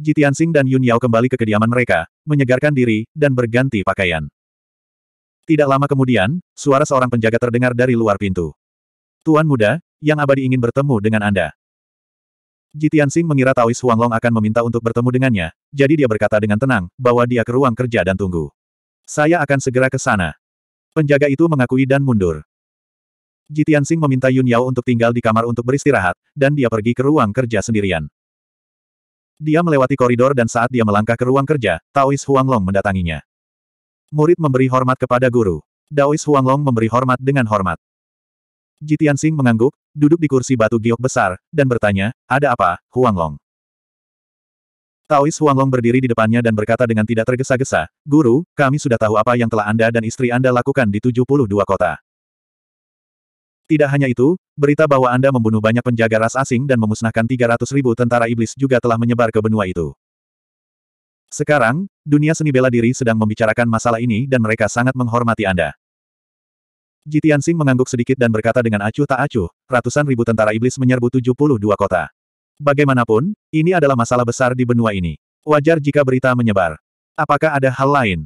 Jitiansing dan Yun Yao kembali ke kediaman mereka, menyegarkan diri, dan berganti pakaian. Tidak lama kemudian, suara seorang penjaga terdengar dari luar pintu. Tuan muda, yang abadi ingin bertemu dengan Anda. Jitiansing mengira Taois Huanglong akan meminta untuk bertemu dengannya, jadi dia berkata dengan tenang, bahwa dia ke ruang kerja dan tunggu. Saya akan segera ke sana. Penjaga itu mengakui dan mundur. Jitiansing meminta Yun Yao untuk tinggal di kamar untuk beristirahat, dan dia pergi ke ruang kerja sendirian. Dia melewati koridor dan saat dia melangkah ke ruang kerja, Taois Huanglong mendatanginya. Murid memberi hormat kepada guru. Daois Huanglong memberi hormat dengan hormat. Jitian Sing mengangguk, duduk di kursi batu giok besar, dan bertanya, ada apa, Huanglong? Taois Huanglong berdiri di depannya dan berkata dengan tidak tergesa-gesa, Guru, kami sudah tahu apa yang telah Anda dan istri Anda lakukan di 72 kota. Tidak hanya itu, berita bahwa Anda membunuh banyak penjaga ras asing dan memusnahkan 300 ribu tentara iblis juga telah menyebar ke benua itu. Sekarang, dunia seni bela diri sedang membicarakan masalah ini dan mereka sangat menghormati Anda. Jitian Sing mengangguk sedikit dan berkata dengan acuh tak acuh, ratusan ribu tentara iblis menyerbu 72 kota. Bagaimanapun, ini adalah masalah besar di benua ini. Wajar jika berita menyebar. Apakah ada hal lain?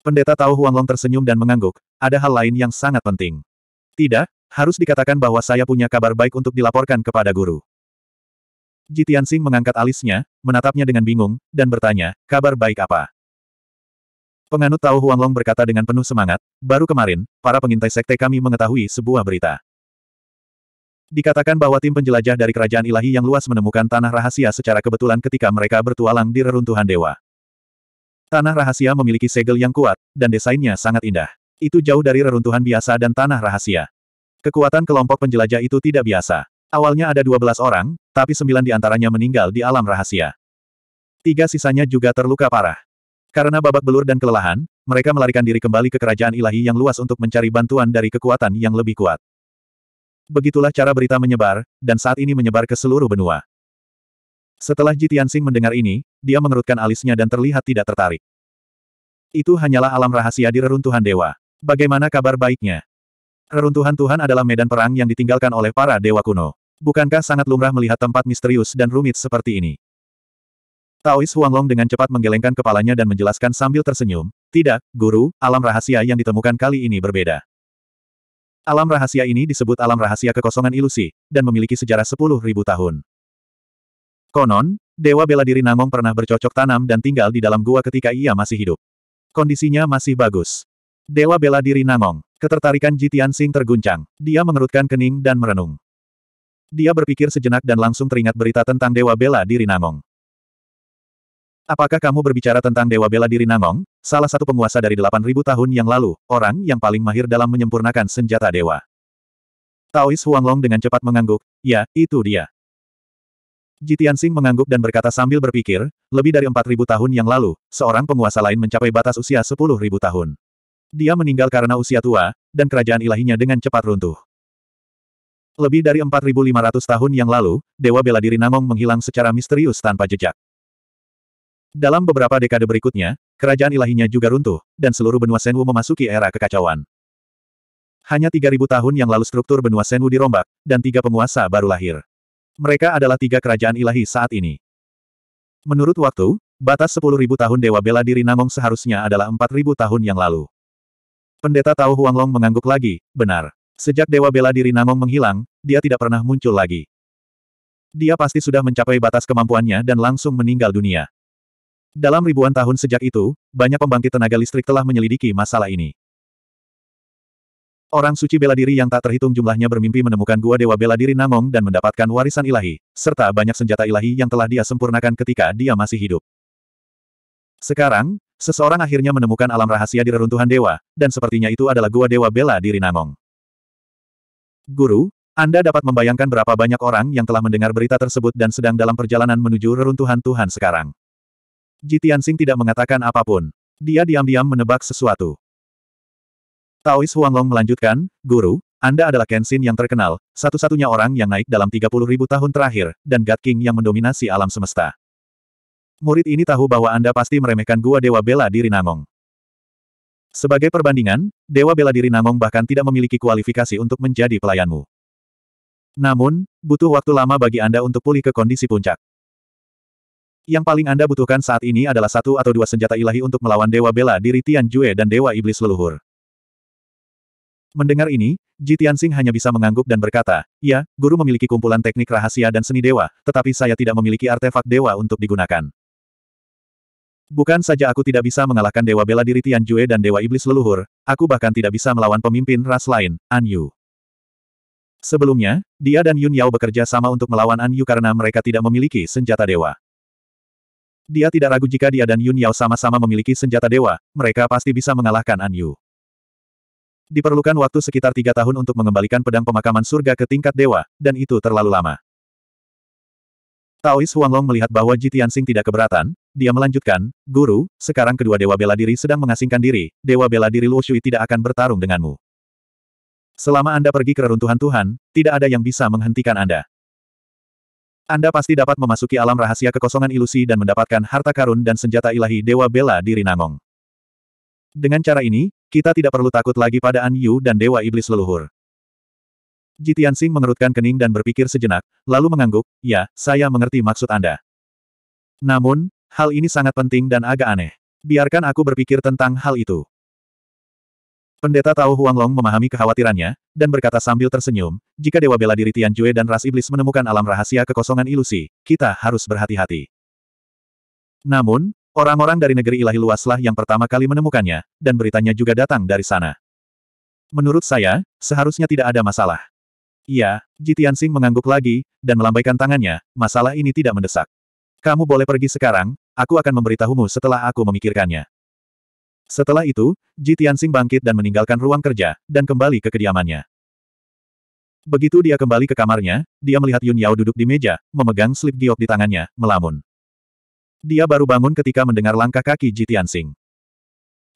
Pendeta Tao Huanglong tersenyum dan mengangguk, ada hal lain yang sangat penting. Tidak, harus dikatakan bahwa saya punya kabar baik untuk dilaporkan kepada guru. Jitian Singh mengangkat alisnya, menatapnya dengan bingung, dan bertanya, kabar baik apa? Penganut Tao Huanglong berkata dengan penuh semangat, baru kemarin, para pengintai sekte kami mengetahui sebuah berita. Dikatakan bahwa tim penjelajah dari kerajaan ilahi yang luas menemukan tanah rahasia secara kebetulan ketika mereka bertualang di reruntuhan dewa. Tanah rahasia memiliki segel yang kuat, dan desainnya sangat indah. Itu jauh dari reruntuhan biasa dan tanah rahasia. Kekuatan kelompok penjelajah itu tidak biasa. Awalnya ada 12 orang, tapi sembilan di antaranya meninggal di alam rahasia. Tiga sisanya juga terluka parah. Karena babak belur dan kelelahan, mereka melarikan diri kembali ke kerajaan ilahi yang luas untuk mencari bantuan dari kekuatan yang lebih kuat. Begitulah cara berita menyebar, dan saat ini menyebar ke seluruh benua. Setelah Ji Tianxing mendengar ini, dia mengerutkan alisnya dan terlihat tidak tertarik. Itu hanyalah alam rahasia di reruntuhan dewa. Bagaimana kabar baiknya? Reruntuhan Tuhan adalah medan perang yang ditinggalkan oleh para dewa kuno. Bukankah sangat lumrah melihat tempat misterius dan rumit seperti ini? Taois Huanglong dengan cepat menggelengkan kepalanya dan menjelaskan sambil tersenyum, Tidak, Guru, alam rahasia yang ditemukan kali ini berbeda. Alam rahasia ini disebut alam rahasia kekosongan ilusi, dan memiliki sejarah sepuluh ribu tahun. Konon, Dewa Bela Diri Nangong pernah bercocok tanam dan tinggal di dalam gua ketika ia masih hidup. Kondisinya masih bagus. Dewa Bela Diri Nangong Ketertarikan Ji Tianxing terguncang. Dia mengerutkan kening dan merenung. Dia berpikir sejenak dan langsung teringat berita tentang Dewa Bela Diri Nangong. Apakah kamu berbicara tentang Dewa Bela Diri Nangong, salah satu penguasa dari 8.000 tahun yang lalu, orang yang paling mahir dalam menyempurnakan senjata dewa? Taois Huanglong dengan cepat mengangguk, ya, itu dia. Jitiansing mengangguk dan berkata sambil berpikir, lebih dari 4.000 tahun yang lalu, seorang penguasa lain mencapai batas usia 10.000 tahun. Dia meninggal karena usia tua, dan kerajaan ilahinya dengan cepat runtuh. Lebih dari 4.500 tahun yang lalu, Dewa Bela Diri Nangong menghilang secara misterius tanpa jejak. Dalam beberapa dekade berikutnya, kerajaan ilahinya juga runtuh, dan seluruh benua Senwu memasuki era kekacauan. Hanya 3.000 tahun yang lalu struktur benua Senwu dirombak, dan tiga penguasa baru lahir. Mereka adalah tiga kerajaan ilahi saat ini. Menurut waktu, batas 10.000 tahun Dewa Bela Diri Namong seharusnya adalah 4.000 tahun yang lalu. Pendeta Tao Huanglong mengangguk lagi, benar. Sejak Dewa Bela Diri Nangong menghilang, dia tidak pernah muncul lagi. Dia pasti sudah mencapai batas kemampuannya dan langsung meninggal dunia. Dalam ribuan tahun sejak itu, banyak pembangkit tenaga listrik telah menyelidiki masalah ini. Orang suci bela diri yang tak terhitung jumlahnya bermimpi menemukan gua dewa bela diri Namong dan mendapatkan warisan ilahi, serta banyak senjata ilahi yang telah dia sempurnakan ketika dia masih hidup. Sekarang, Seseorang akhirnya menemukan alam rahasia di reruntuhan dewa, dan sepertinya itu adalah gua dewa bela diri Nanong. Guru, Anda dapat membayangkan berapa banyak orang yang telah mendengar berita tersebut dan sedang dalam perjalanan menuju reruntuhan Tuhan sekarang. Jitian Sing tidak mengatakan apapun. Dia diam-diam menebak sesuatu. Taois Huanglong melanjutkan, Guru, Anda adalah Kenshin yang terkenal, satu-satunya orang yang naik dalam 30.000 tahun terakhir, dan God King yang mendominasi alam semesta. Murid ini tahu bahwa Anda pasti meremehkan gua Dewa Bela Diri Nangong. Sebagai perbandingan, Dewa Bela Diri Nangong bahkan tidak memiliki kualifikasi untuk menjadi pelayanmu. Namun, butuh waktu lama bagi Anda untuk pulih ke kondisi puncak. Yang paling Anda butuhkan saat ini adalah satu atau dua senjata ilahi untuk melawan Dewa Bela Diri Tian Jue dan Dewa Iblis Leluhur. Mendengar ini, Ji Tianxing hanya bisa mengangguk dan berkata, Ya, guru memiliki kumpulan teknik rahasia dan seni dewa, tetapi saya tidak memiliki artefak dewa untuk digunakan. Bukan saja aku tidak bisa mengalahkan Dewa Bela Diri Tianjue dan Dewa Iblis Leluhur, aku bahkan tidak bisa melawan pemimpin ras lain, An Yu. Sebelumnya, dia dan Yun Yao bekerja sama untuk melawan An Yu karena mereka tidak memiliki senjata dewa. Dia tidak ragu jika dia dan Yun Yao sama-sama memiliki senjata dewa, mereka pasti bisa mengalahkan An Yu. Diperlukan waktu sekitar tiga tahun untuk mengembalikan pedang pemakaman surga ke tingkat dewa, dan itu terlalu lama. Taois Huanglong melihat bahwa Ji Tianxing tidak keberatan, dia melanjutkan, Guru, sekarang kedua Dewa Bela Diri sedang mengasingkan diri, Dewa Bela Diri Luo Shui tidak akan bertarung denganmu. Selama Anda pergi ke reruntuhan Tuhan, tidak ada yang bisa menghentikan Anda. Anda pasti dapat memasuki alam rahasia kekosongan ilusi dan mendapatkan harta karun dan senjata ilahi Dewa Bela Diri Nangong. Dengan cara ini, kita tidak perlu takut lagi pada An Yu dan Dewa Iblis Leluhur. Jitian Sing mengerutkan kening dan berpikir sejenak, lalu mengangguk, ya, saya mengerti maksud Anda. Namun, hal ini sangat penting dan agak aneh. Biarkan aku berpikir tentang hal itu. Pendeta Tao Long memahami kekhawatirannya, dan berkata sambil tersenyum, jika Dewa Bela Diri Tian Jue dan Ras Iblis menemukan alam rahasia kekosongan ilusi, kita harus berhati-hati. Namun, orang-orang dari negeri ilahi luaslah yang pertama kali menemukannya, dan beritanya juga datang dari sana. Menurut saya, seharusnya tidak ada masalah. Iya, Jitian Sing mengangguk lagi, dan melambaikan tangannya, masalah ini tidak mendesak. Kamu boleh pergi sekarang, aku akan memberitahumu setelah aku memikirkannya. Setelah itu, Jitian Sing bangkit dan meninggalkan ruang kerja, dan kembali ke kediamannya. Begitu dia kembali ke kamarnya, dia melihat Yun Yao duduk di meja, memegang slip giok di tangannya, melamun. Dia baru bangun ketika mendengar langkah kaki Jitian Sing.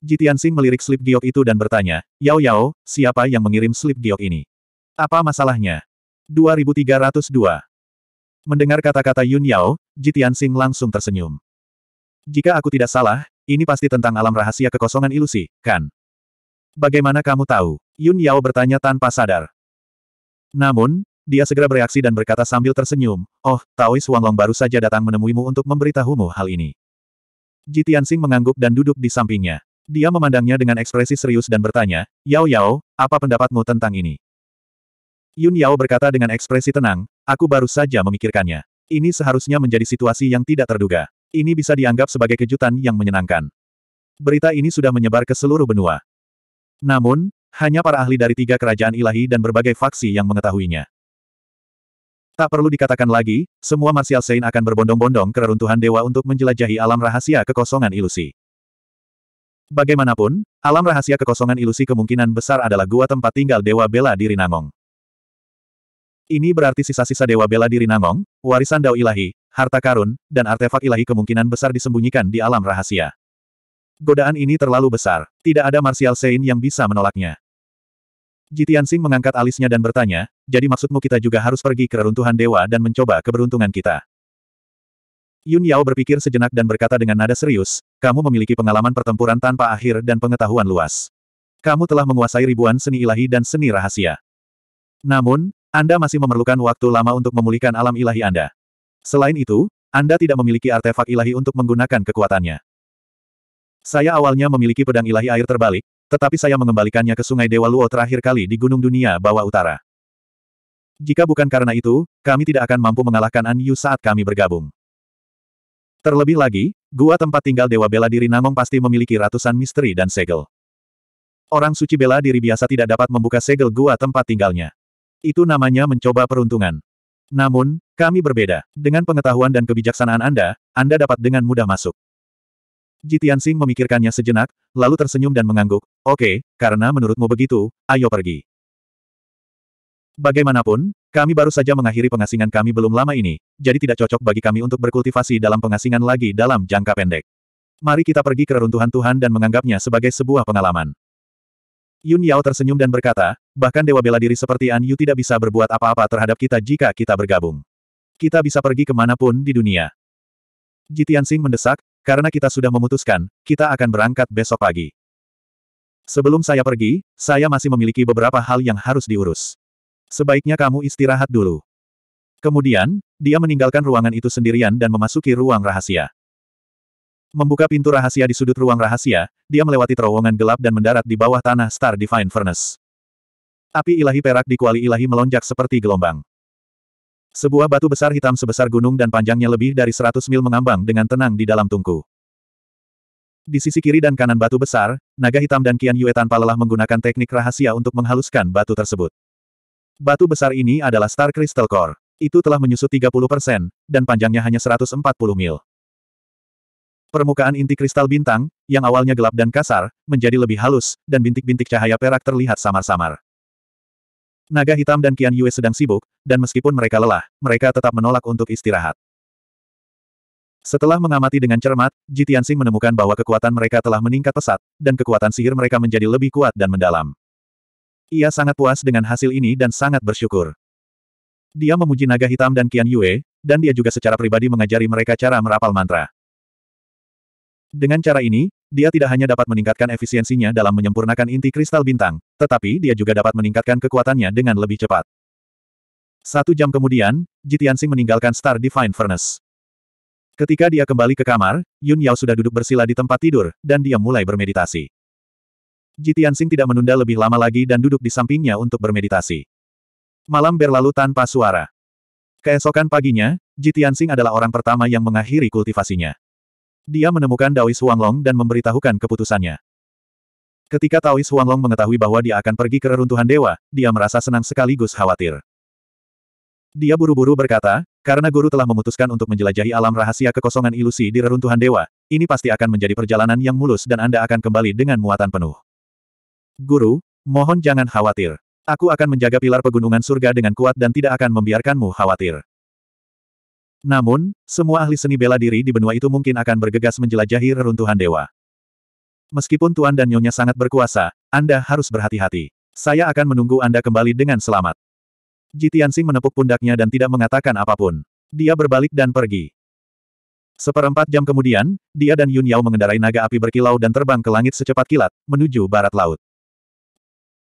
Jitian Sing melirik slip giok itu dan bertanya, Yao Yao, siapa yang mengirim slip giok ini? Apa masalahnya? 2302. Mendengar kata-kata Yun Yao, Jitian Sing langsung tersenyum. Jika aku tidak salah, ini pasti tentang alam rahasia kekosongan ilusi, kan? Bagaimana kamu tahu? Yun Yao bertanya tanpa sadar. Namun, dia segera bereaksi dan berkata sambil tersenyum, Oh, Taois Wanglong baru saja datang menemuimu untuk memberitahumu hal ini. Jitian Sing mengangguk dan duduk di sampingnya. Dia memandangnya dengan ekspresi serius dan bertanya, Yao Yao, apa pendapatmu tentang ini? Yun Yao berkata dengan ekspresi tenang, aku baru saja memikirkannya. Ini seharusnya menjadi situasi yang tidak terduga. Ini bisa dianggap sebagai kejutan yang menyenangkan. Berita ini sudah menyebar ke seluruh benua. Namun, hanya para ahli dari tiga kerajaan ilahi dan berbagai faksi yang mengetahuinya. Tak perlu dikatakan lagi, semua Martial Saint akan berbondong-bondong ke reruntuhan dewa untuk menjelajahi alam rahasia kekosongan ilusi. Bagaimanapun, alam rahasia kekosongan ilusi kemungkinan besar adalah gua tempat tinggal dewa bela diri Nangong. Ini berarti sisa-sisa Dewa Bela Diri Nangong, warisan Dao Ilahi, harta karun, dan artefak ilahi kemungkinan besar disembunyikan di alam rahasia. Godaan ini terlalu besar, tidak ada Martial Sein yang bisa menolaknya. Jitian Sing mengangkat alisnya dan bertanya, jadi maksudmu kita juga harus pergi ke reruntuhan dewa dan mencoba keberuntungan kita. Yun Yao berpikir sejenak dan berkata dengan nada serius, kamu memiliki pengalaman pertempuran tanpa akhir dan pengetahuan luas. Kamu telah menguasai ribuan seni ilahi dan seni rahasia. Namun, anda masih memerlukan waktu lama untuk memulihkan alam ilahi Anda. Selain itu, Anda tidak memiliki artefak ilahi untuk menggunakan kekuatannya. Saya awalnya memiliki pedang ilahi air terbalik, tetapi saya mengembalikannya ke Sungai Dewa Luo terakhir kali di Gunung Dunia Bawah Utara. Jika bukan karena itu, kami tidak akan mampu mengalahkan An Yu saat kami bergabung. Terlebih lagi, gua tempat tinggal Dewa Bela Diri Namong pasti memiliki ratusan misteri dan segel. Orang suci bela diri biasa tidak dapat membuka segel gua tempat tinggalnya. Itu namanya mencoba peruntungan. Namun, kami berbeda. Dengan pengetahuan dan kebijaksanaan Anda, Anda dapat dengan mudah masuk. Jitian Singh memikirkannya sejenak, lalu tersenyum dan mengangguk, oke, okay, karena menurutmu begitu, ayo pergi. Bagaimanapun, kami baru saja mengakhiri pengasingan kami belum lama ini, jadi tidak cocok bagi kami untuk berkultivasi dalam pengasingan lagi dalam jangka pendek. Mari kita pergi ke reruntuhan Tuhan dan menganggapnya sebagai sebuah pengalaman. Yun Yao tersenyum dan berkata, Bahkan Dewa Bela Diri seperti An Yu tidak bisa berbuat apa-apa terhadap kita jika kita bergabung. Kita bisa pergi kemanapun di dunia. Jitian Sing mendesak, karena kita sudah memutuskan, kita akan berangkat besok pagi. Sebelum saya pergi, saya masih memiliki beberapa hal yang harus diurus. Sebaiknya kamu istirahat dulu. Kemudian, dia meninggalkan ruangan itu sendirian dan memasuki ruang rahasia. Membuka pintu rahasia di sudut ruang rahasia, dia melewati terowongan gelap dan mendarat di bawah tanah Star Divine Furnace. Api ilahi perak di kuali ilahi melonjak seperti gelombang. Sebuah batu besar hitam sebesar gunung dan panjangnya lebih dari 100 mil mengambang dengan tenang di dalam tungku. Di sisi kiri dan kanan batu besar, naga hitam dan Kian Yue tanpa lelah menggunakan teknik rahasia untuk menghaluskan batu tersebut. Batu besar ini adalah Star Crystal Core. Itu telah menyusut 30 persen, dan panjangnya hanya 140 mil. Permukaan inti kristal bintang, yang awalnya gelap dan kasar, menjadi lebih halus, dan bintik-bintik cahaya perak terlihat samar-samar. Naga Hitam dan Kian Yue sedang sibuk, dan meskipun mereka lelah, mereka tetap menolak untuk istirahat. Setelah mengamati dengan cermat, Ji Tianxing menemukan bahwa kekuatan mereka telah meningkat pesat, dan kekuatan sihir mereka menjadi lebih kuat dan mendalam. Ia sangat puas dengan hasil ini dan sangat bersyukur. Dia memuji naga hitam dan Kian Yue, dan dia juga secara pribadi mengajari mereka cara merapal mantra. Dengan cara ini, dia tidak hanya dapat meningkatkan efisiensinya dalam menyempurnakan inti kristal bintang, tetapi dia juga dapat meningkatkan kekuatannya dengan lebih cepat. Satu jam kemudian, Jitiansing meninggalkan Star Divine Furnace. Ketika dia kembali ke kamar, Yun Yao sudah duduk bersila di tempat tidur, dan dia mulai bermeditasi. Jitiansing tidak menunda lebih lama lagi dan duduk di sampingnya untuk bermeditasi. Malam berlalu tanpa suara. Keesokan paginya, Jitiansing adalah orang pertama yang mengakhiri kultivasinya. Dia menemukan Daois Huanglong dan memberitahukan keputusannya. Ketika Taois Huanglong mengetahui bahwa dia akan pergi ke reruntuhan dewa, dia merasa senang sekaligus khawatir. Dia buru-buru berkata, karena guru telah memutuskan untuk menjelajahi alam rahasia kekosongan ilusi di reruntuhan dewa, ini pasti akan menjadi perjalanan yang mulus dan Anda akan kembali dengan muatan penuh. Guru, mohon jangan khawatir. Aku akan menjaga pilar pegunungan surga dengan kuat dan tidak akan membiarkanmu khawatir. Namun, semua ahli seni bela diri di benua itu mungkin akan bergegas menjelajahi reruntuhan dewa. Meskipun Tuan dan Nyonya sangat berkuasa, Anda harus berhati-hati. Saya akan menunggu Anda kembali dengan selamat. Jitiansing menepuk pundaknya dan tidak mengatakan apapun. Dia berbalik dan pergi. Seperempat jam kemudian, dia dan Yun Yao mengendarai naga api berkilau dan terbang ke langit secepat kilat, menuju barat laut.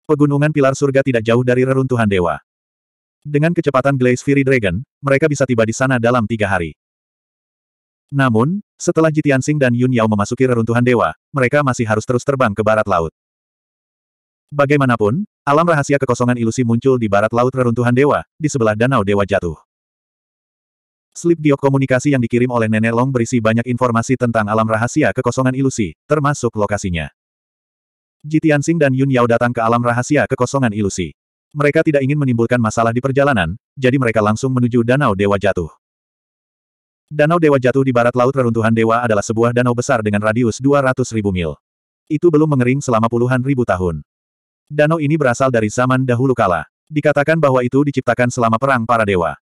Pegunungan pilar surga tidak jauh dari reruntuhan dewa. Dengan kecepatan Glaze Fury Dragon, mereka bisa tiba di sana dalam tiga hari. Namun, setelah Jitian Sing dan Yun Yao memasuki reruntuhan dewa, mereka masih harus terus terbang ke barat laut. Bagaimanapun, alam rahasia kekosongan ilusi muncul di barat laut reruntuhan dewa, di sebelah danau dewa jatuh. Slip giok komunikasi yang dikirim oleh Nenek Long berisi banyak informasi tentang alam rahasia kekosongan ilusi, termasuk lokasinya. Jitian Sing dan Yun Yao datang ke alam rahasia kekosongan ilusi. Mereka tidak ingin menimbulkan masalah di perjalanan, jadi mereka langsung menuju Danau Dewa Jatuh. Danau Dewa Jatuh di barat laut reruntuhan dewa adalah sebuah danau besar dengan radius ribu mil. Itu belum mengering selama puluhan ribu tahun. Danau ini berasal dari zaman dahulu kala. Dikatakan bahwa itu diciptakan selama perang para dewa.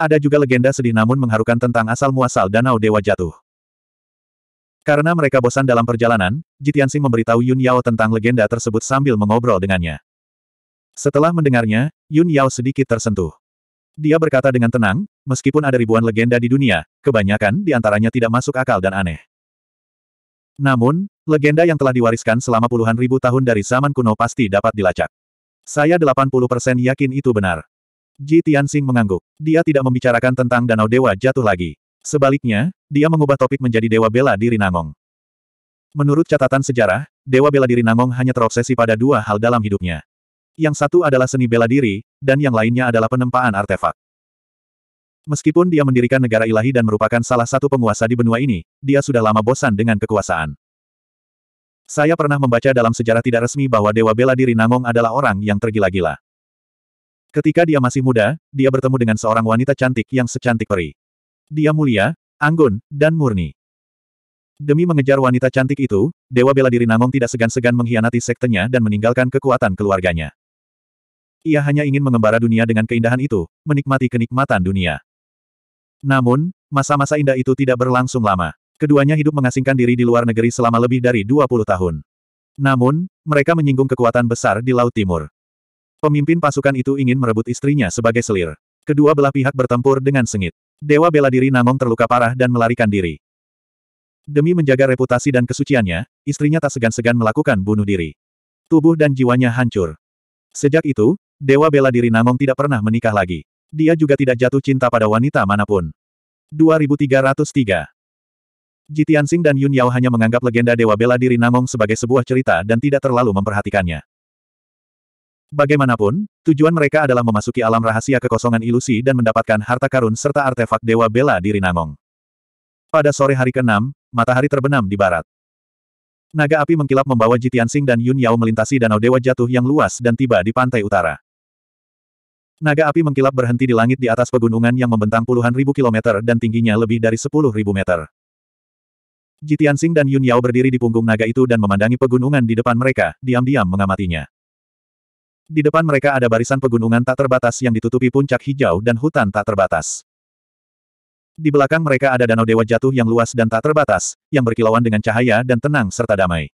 Ada juga legenda sedih namun mengharukan tentang asal-muasal Danau Dewa Jatuh. Karena mereka bosan dalam perjalanan, Jitiansing memberitahu Yun Yao tentang legenda tersebut sambil mengobrol dengannya. Setelah mendengarnya, Yun Yao sedikit tersentuh. Dia berkata dengan tenang, meskipun ada ribuan legenda di dunia, kebanyakan di antaranya tidak masuk akal dan aneh. Namun, legenda yang telah diwariskan selama puluhan ribu tahun dari zaman kuno pasti dapat dilacak. Saya 80% yakin itu benar. Ji Tianxing mengangguk. Dia tidak membicarakan tentang Danau Dewa jatuh lagi. Sebaliknya, dia mengubah topik menjadi Dewa Bela Diri Nangong. Menurut catatan sejarah, Dewa Bela Diri Nangong hanya terobsesi pada dua hal dalam hidupnya yang satu adalah seni bela diri, dan yang lainnya adalah penempaan artefak. Meskipun dia mendirikan negara ilahi dan merupakan salah satu penguasa di benua ini, dia sudah lama bosan dengan kekuasaan. Saya pernah membaca dalam sejarah tidak resmi bahwa Dewa Bela Diri Nangong adalah orang yang tergila-gila. Ketika dia masih muda, dia bertemu dengan seorang wanita cantik yang secantik peri. Dia mulia, anggun, dan murni. Demi mengejar wanita cantik itu, Dewa Bela Diri Nangong tidak segan-segan mengkhianati sektenya dan meninggalkan kekuatan keluarganya. Ia hanya ingin mengembara dunia dengan keindahan itu, menikmati kenikmatan dunia. Namun, masa-masa indah itu tidak berlangsung lama. Keduanya hidup mengasingkan diri di luar negeri selama lebih dari 20 tahun. Namun, mereka menyinggung kekuatan besar di Laut Timur. Pemimpin pasukan itu ingin merebut istrinya sebagai selir. Kedua belah pihak bertempur dengan sengit. Dewa bela diri Namong terluka parah dan melarikan diri. Demi menjaga reputasi dan kesuciannya, istrinya tak segan-segan melakukan bunuh diri. Tubuh dan jiwanya hancur. Sejak itu, Dewa Bela Diri Nangong tidak pernah menikah lagi. Dia juga tidak jatuh cinta pada wanita manapun. 2303 Jitiansing dan Yun Yao hanya menganggap legenda Dewa Bela Diri Nangong sebagai sebuah cerita dan tidak terlalu memperhatikannya. Bagaimanapun, tujuan mereka adalah memasuki alam rahasia kekosongan ilusi dan mendapatkan harta karun serta artefak Dewa Bela Diri Nangong. Pada sore hari ke-6, matahari terbenam di barat. Naga api mengkilap membawa Jitian Sing dan Yun Yao melintasi danau dewa jatuh yang luas dan tiba di pantai utara. Naga api mengkilap berhenti di langit di atas pegunungan yang membentang puluhan ribu kilometer dan tingginya lebih dari sepuluh ribu meter. Jitian Sing dan Yun Yao berdiri di punggung naga itu dan memandangi pegunungan di depan mereka, diam-diam mengamatinya. Di depan mereka ada barisan pegunungan tak terbatas yang ditutupi puncak hijau dan hutan tak terbatas. Di belakang mereka ada danau dewa jatuh yang luas dan tak terbatas, yang berkilauan dengan cahaya dan tenang serta damai.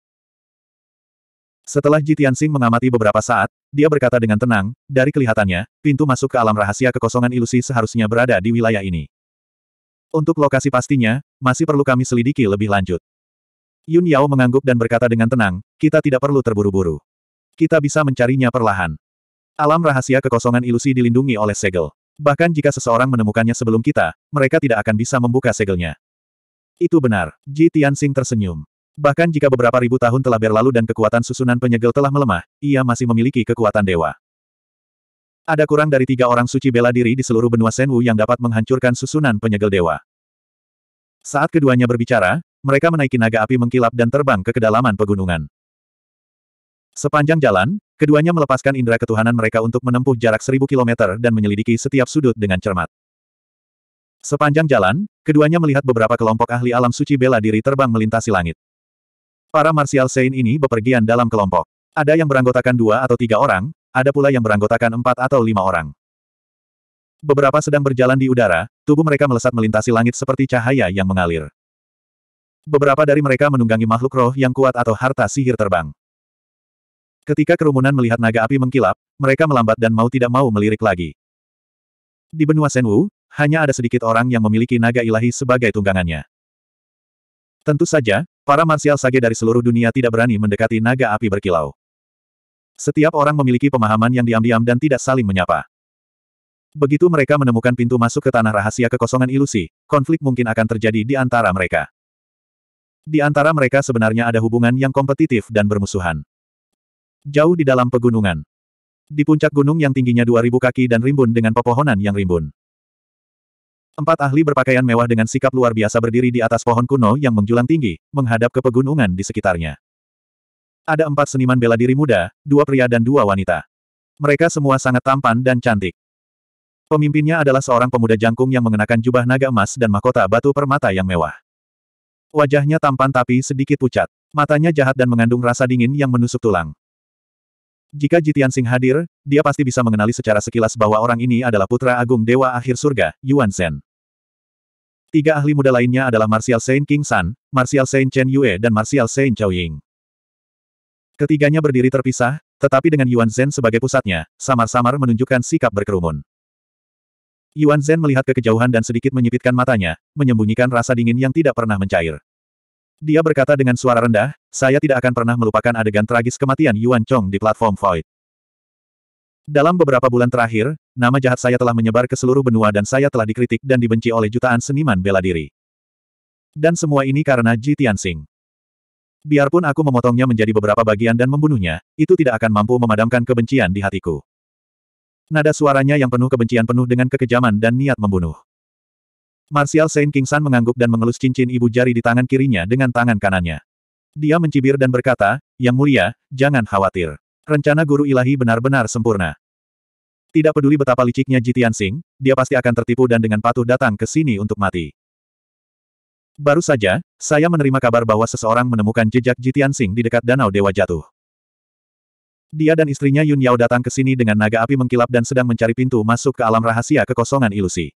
Setelah Jitiansing mengamati beberapa saat, dia berkata dengan tenang, dari kelihatannya, pintu masuk ke alam rahasia kekosongan ilusi seharusnya berada di wilayah ini. Untuk lokasi pastinya, masih perlu kami selidiki lebih lanjut. Yun Yao mengangguk dan berkata dengan tenang, kita tidak perlu terburu-buru. Kita bisa mencarinya perlahan. Alam rahasia kekosongan ilusi dilindungi oleh segel. Bahkan jika seseorang menemukannya sebelum kita, mereka tidak akan bisa membuka segelnya. Itu benar. Ji Tianxing tersenyum. Bahkan jika beberapa ribu tahun telah berlalu dan kekuatan susunan penyegel telah melemah, ia masih memiliki kekuatan dewa. Ada kurang dari tiga orang suci bela diri di seluruh benua Senwu yang dapat menghancurkan susunan penyegel dewa. Saat keduanya berbicara, mereka menaiki naga api mengkilap dan terbang ke kedalaman pegunungan. Sepanjang jalan, keduanya melepaskan indera ketuhanan mereka untuk menempuh jarak seribu kilometer dan menyelidiki setiap sudut dengan cermat. Sepanjang jalan, keduanya melihat beberapa kelompok ahli alam suci bela diri terbang melintasi langit. Para Martial Saint ini bepergian dalam kelompok. Ada yang beranggotakan dua atau tiga orang, ada pula yang beranggotakan empat atau lima orang. Beberapa sedang berjalan di udara, tubuh mereka melesat melintasi langit seperti cahaya yang mengalir. Beberapa dari mereka menunggangi makhluk roh yang kuat atau harta sihir terbang. Ketika kerumunan melihat naga api mengkilap, mereka melambat dan mau tidak mau melirik lagi. Di benua Senwu, hanya ada sedikit orang yang memiliki naga ilahi sebagai tunggangannya. Tentu saja, para marsial sage dari seluruh dunia tidak berani mendekati naga api berkilau. Setiap orang memiliki pemahaman yang diam-diam dan tidak saling menyapa. Begitu mereka menemukan pintu masuk ke tanah rahasia kekosongan ilusi, konflik mungkin akan terjadi di antara mereka. Di antara mereka sebenarnya ada hubungan yang kompetitif dan bermusuhan. Jauh di dalam pegunungan. Di puncak gunung yang tingginya 2000 kaki dan rimbun dengan pepohonan yang rimbun. Empat ahli berpakaian mewah dengan sikap luar biasa berdiri di atas pohon kuno yang menjulang tinggi, menghadap ke pegunungan di sekitarnya. Ada empat seniman bela diri muda, dua pria dan dua wanita. Mereka semua sangat tampan dan cantik. Pemimpinnya adalah seorang pemuda jangkung yang mengenakan jubah naga emas dan mahkota batu permata yang mewah. Wajahnya tampan tapi sedikit pucat. Matanya jahat dan mengandung rasa dingin yang menusuk tulang. Jika Jitian Sing hadir, dia pasti bisa mengenali secara sekilas bahwa orang ini adalah putra agung Dewa Akhir Surga, Yuan Zhen. Tiga ahli muda lainnya adalah Martial Saint King San, Martial Saint Chen Yue dan Martial Saint Chao Ying. Ketiganya berdiri terpisah, tetapi dengan Yuan Zhen sebagai pusatnya, samar-samar menunjukkan sikap berkerumun. Yuan Zhen melihat ke kejauhan dan sedikit menyipitkan matanya, menyembunyikan rasa dingin yang tidak pernah mencair. Dia berkata dengan suara rendah, saya tidak akan pernah melupakan adegan tragis kematian Yuan Chong di platform Void. Dalam beberapa bulan terakhir, nama jahat saya telah menyebar ke seluruh benua dan saya telah dikritik dan dibenci oleh jutaan seniman bela diri. Dan semua ini karena Ji Tianxing. Biarpun aku memotongnya menjadi beberapa bagian dan membunuhnya, itu tidak akan mampu memadamkan kebencian di hatiku. Nada suaranya yang penuh kebencian penuh dengan kekejaman dan niat membunuh. Martial Saint Kingsan mengangguk dan mengelus cincin ibu jari di tangan kirinya dengan tangan kanannya. Dia mencibir dan berkata, Yang mulia, jangan khawatir. Rencana guru ilahi benar-benar sempurna. Tidak peduli betapa liciknya Jitian Sing, dia pasti akan tertipu dan dengan patuh datang ke sini untuk mati. Baru saja, saya menerima kabar bahwa seseorang menemukan jejak Jitian Sing di dekat Danau Dewa Jatuh. Dia dan istrinya Yun Yao datang ke sini dengan naga api mengkilap dan sedang mencari pintu masuk ke alam rahasia kekosongan ilusi.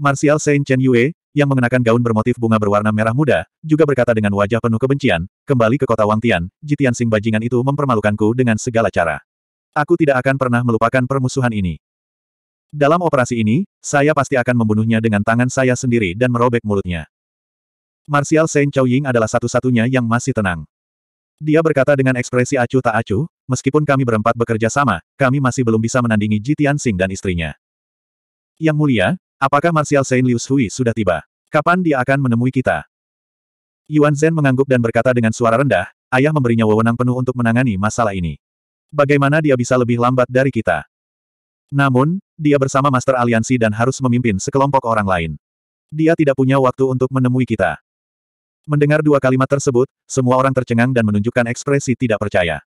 Martial Saint Chen Yue, yang mengenakan gaun bermotif bunga berwarna merah muda, juga berkata dengan wajah penuh kebencian, kembali ke kota Wangtian, Jitian Sing bajingan itu mempermalukanku dengan segala cara. Aku tidak akan pernah melupakan permusuhan ini. Dalam operasi ini, saya pasti akan membunuhnya dengan tangan saya sendiri dan merobek mulutnya. Martial Saint Chow Ying adalah satu-satunya yang masih tenang. Dia berkata dengan ekspresi acuh tak acuh, meskipun kami berempat bekerja sama, kami masih belum bisa menandingi Jitian Sing dan istrinya. Yang mulia, Apakah Marsial Saint Liu Hui sudah tiba? Kapan dia akan menemui kita? Yuan Zhen mengangguk dan berkata dengan suara rendah, ayah memberinya wewenang penuh untuk menangani masalah ini. Bagaimana dia bisa lebih lambat dari kita? Namun, dia bersama Master Aliansi dan harus memimpin sekelompok orang lain. Dia tidak punya waktu untuk menemui kita. Mendengar dua kalimat tersebut, semua orang tercengang dan menunjukkan ekspresi tidak percaya.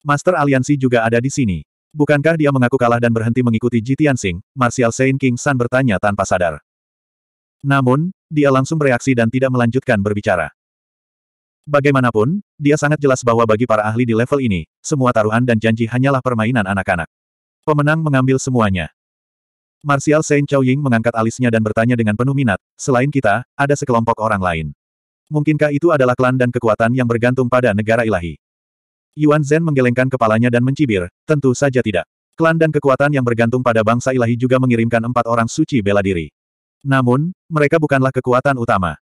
Master Aliansi juga ada di sini. Bukankah dia mengaku kalah dan berhenti mengikuti Ji Tianxing? Martial Saint King San bertanya tanpa sadar. Namun, dia langsung bereaksi dan tidak melanjutkan berbicara. Bagaimanapun, dia sangat jelas bahwa bagi para ahli di level ini, semua taruhan dan janji hanyalah permainan anak-anak. Pemenang mengambil semuanya. Martial Saint Chow Ying mengangkat alisnya dan bertanya dengan penuh minat, selain kita, ada sekelompok orang lain. Mungkinkah itu adalah klan dan kekuatan yang bergantung pada negara ilahi? Yuan Zhen menggelengkan kepalanya dan mencibir, tentu saja tidak. Klan dan kekuatan yang bergantung pada bangsa ilahi juga mengirimkan empat orang suci bela diri. Namun, mereka bukanlah kekuatan utama.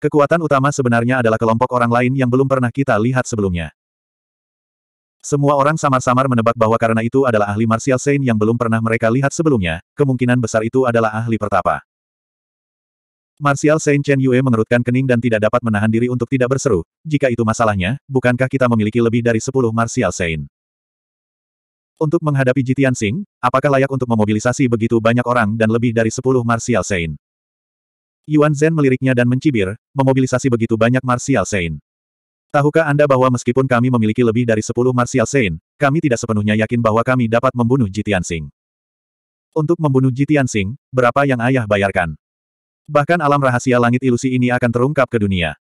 Kekuatan utama sebenarnya adalah kelompok orang lain yang belum pernah kita lihat sebelumnya. Semua orang samar-samar menebak bahwa karena itu adalah ahli martial saint yang belum pernah mereka lihat sebelumnya, kemungkinan besar itu adalah ahli pertapa. Martial Saint Chen Yue mengerutkan kening dan tidak dapat menahan diri untuk tidak berseru, jika itu masalahnya, bukankah kita memiliki lebih dari sepuluh Martial Saint? Untuk menghadapi Jitian Sing, apakah layak untuk memobilisasi begitu banyak orang dan lebih dari sepuluh Martial Saint? Yuan Zhen meliriknya dan mencibir, memobilisasi begitu banyak Martial Saint. Tahukah Anda bahwa meskipun kami memiliki lebih dari sepuluh Martial Saint, kami tidak sepenuhnya yakin bahwa kami dapat membunuh Jitian Sing. Untuk membunuh Jitian Sing, berapa yang ayah bayarkan? Bahkan alam rahasia langit ilusi ini akan terungkap ke dunia.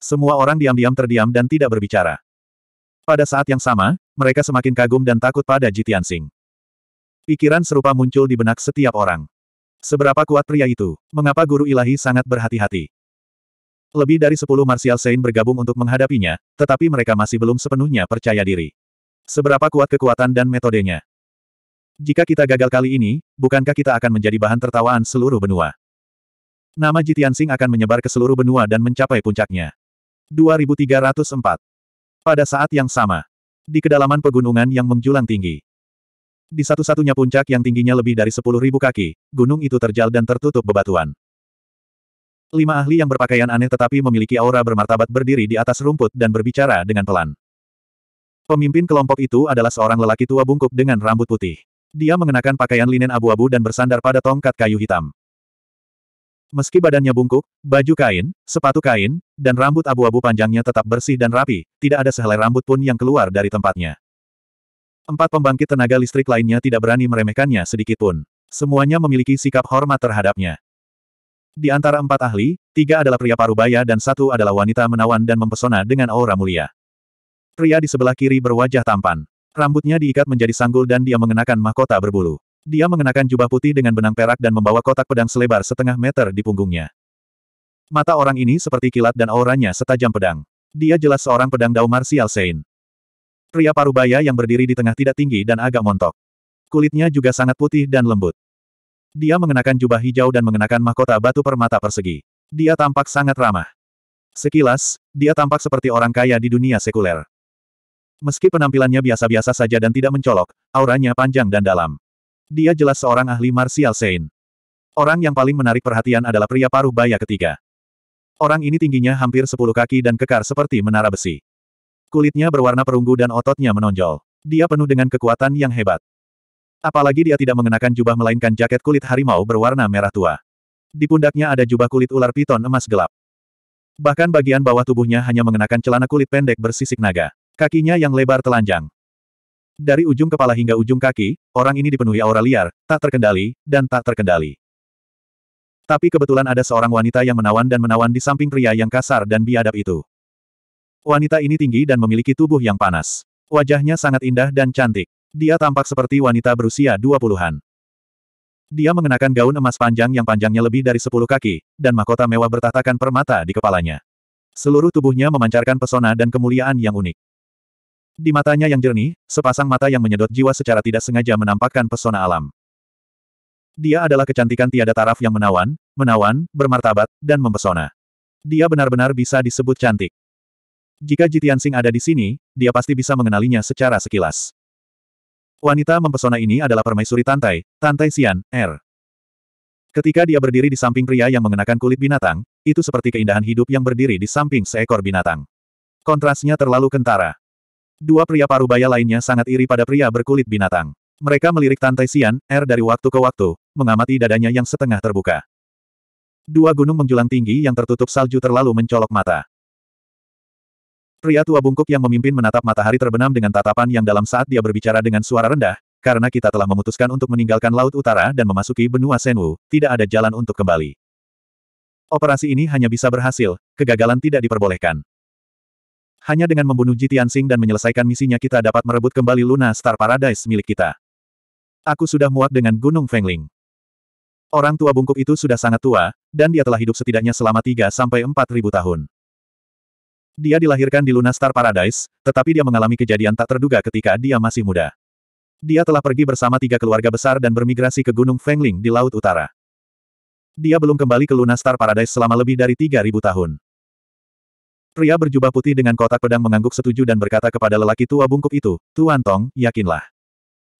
Semua orang diam-diam terdiam dan tidak berbicara. Pada saat yang sama, mereka semakin kagum dan takut pada Jitian Sing. Pikiran serupa muncul di benak setiap orang. Seberapa kuat pria itu? Mengapa guru ilahi sangat berhati-hati? Lebih dari sepuluh Martial Saint bergabung untuk menghadapinya, tetapi mereka masih belum sepenuhnya percaya diri. Seberapa kuat kekuatan dan metodenya? Jika kita gagal kali ini, bukankah kita akan menjadi bahan tertawaan seluruh benua? Nama Jitian Sing akan menyebar ke seluruh benua dan mencapai puncaknya. 2304. Pada saat yang sama, di kedalaman pegunungan yang menjulang tinggi, di satu-satunya puncak yang tingginya lebih dari 10.000 kaki, gunung itu terjal dan tertutup bebatuan. Lima ahli yang berpakaian aneh tetapi memiliki aura bermartabat berdiri di atas rumput dan berbicara dengan pelan. Pemimpin kelompok itu adalah seorang lelaki tua bungkuk dengan rambut putih. Dia mengenakan pakaian linen abu-abu dan bersandar pada tongkat kayu hitam. Meski badannya bungkuk, baju kain, sepatu kain, dan rambut abu-abu panjangnya tetap bersih dan rapi, tidak ada sehelai rambut pun yang keluar dari tempatnya. Empat pembangkit tenaga listrik lainnya tidak berani meremehkannya sedikitpun. Semuanya memiliki sikap hormat terhadapnya. Di antara empat ahli, tiga adalah pria parubaya dan satu adalah wanita menawan dan mempesona dengan aura mulia. Pria di sebelah kiri berwajah tampan. Rambutnya diikat menjadi sanggul dan dia mengenakan mahkota berbulu. Dia mengenakan jubah putih dengan benang perak dan membawa kotak pedang selebar setengah meter di punggungnya. Mata orang ini seperti kilat dan auranya setajam pedang. Dia jelas seorang pedang dao Martial Sein. Pria parubaya yang berdiri di tengah tidak tinggi dan agak montok. Kulitnya juga sangat putih dan lembut. Dia mengenakan jubah hijau dan mengenakan mahkota batu permata persegi. Dia tampak sangat ramah. Sekilas, dia tampak seperti orang kaya di dunia sekuler. Meski penampilannya biasa-biasa saja dan tidak mencolok, auranya panjang dan dalam. Dia jelas seorang ahli martial Sein. Orang yang paling menarik perhatian adalah pria paruh baya ketiga. Orang ini tingginya hampir 10 kaki dan kekar seperti menara besi. Kulitnya berwarna perunggu dan ototnya menonjol. Dia penuh dengan kekuatan yang hebat. Apalagi dia tidak mengenakan jubah melainkan jaket kulit harimau berwarna merah tua. Di pundaknya ada jubah kulit ular piton emas gelap. Bahkan bagian bawah tubuhnya hanya mengenakan celana kulit pendek bersisik naga. Kakinya yang lebar telanjang. Dari ujung kepala hingga ujung kaki, orang ini dipenuhi aura liar, tak terkendali, dan tak terkendali. Tapi kebetulan ada seorang wanita yang menawan dan menawan di samping pria yang kasar dan biadab itu. Wanita ini tinggi dan memiliki tubuh yang panas. Wajahnya sangat indah dan cantik. Dia tampak seperti wanita berusia 20-an. Dia mengenakan gaun emas panjang yang panjangnya lebih dari 10 kaki, dan mahkota mewah bertatakan permata di kepalanya. Seluruh tubuhnya memancarkan pesona dan kemuliaan yang unik. Di matanya yang jernih, sepasang mata yang menyedot jiwa secara tidak sengaja menampakkan pesona alam. Dia adalah kecantikan tiada taraf yang menawan, menawan, bermartabat, dan mempesona. Dia benar-benar bisa disebut cantik. Jika Jitian Sing ada di sini, dia pasti bisa mengenalinya secara sekilas. Wanita mempesona ini adalah permaisuri Tantai, Tantai Xian, R. Er. Ketika dia berdiri di samping pria yang mengenakan kulit binatang, itu seperti keindahan hidup yang berdiri di samping seekor binatang. Kontrasnya terlalu kentara. Dua pria parubaya lainnya sangat iri pada pria berkulit binatang. Mereka melirik Tante Xian, R er, dari waktu ke waktu, mengamati dadanya yang setengah terbuka. Dua gunung menjulang tinggi yang tertutup salju terlalu mencolok mata. Pria tua bungkuk yang memimpin menatap matahari terbenam dengan tatapan yang dalam saat dia berbicara dengan suara rendah, karena kita telah memutuskan untuk meninggalkan Laut Utara dan memasuki benua Senwu, tidak ada jalan untuk kembali. Operasi ini hanya bisa berhasil, kegagalan tidak diperbolehkan. Hanya dengan membunuh Jitian Sing dan menyelesaikan misinya kita dapat merebut kembali Luna Star Paradise milik kita. Aku sudah muak dengan Gunung Fengling. Orang tua bungkuk itu sudah sangat tua, dan dia telah hidup setidaknya selama 3 sampai 4 ribu tahun. Dia dilahirkan di Luna Star Paradise, tetapi dia mengalami kejadian tak terduga ketika dia masih muda. Dia telah pergi bersama tiga keluarga besar dan bermigrasi ke Gunung Fengling di Laut Utara. Dia belum kembali ke Luna Star Paradise selama lebih dari 3.000 tahun. Pria berjubah putih dengan kotak pedang mengangguk setuju dan berkata kepada lelaki tua bungkuk itu, Tuan Tong, yakinlah.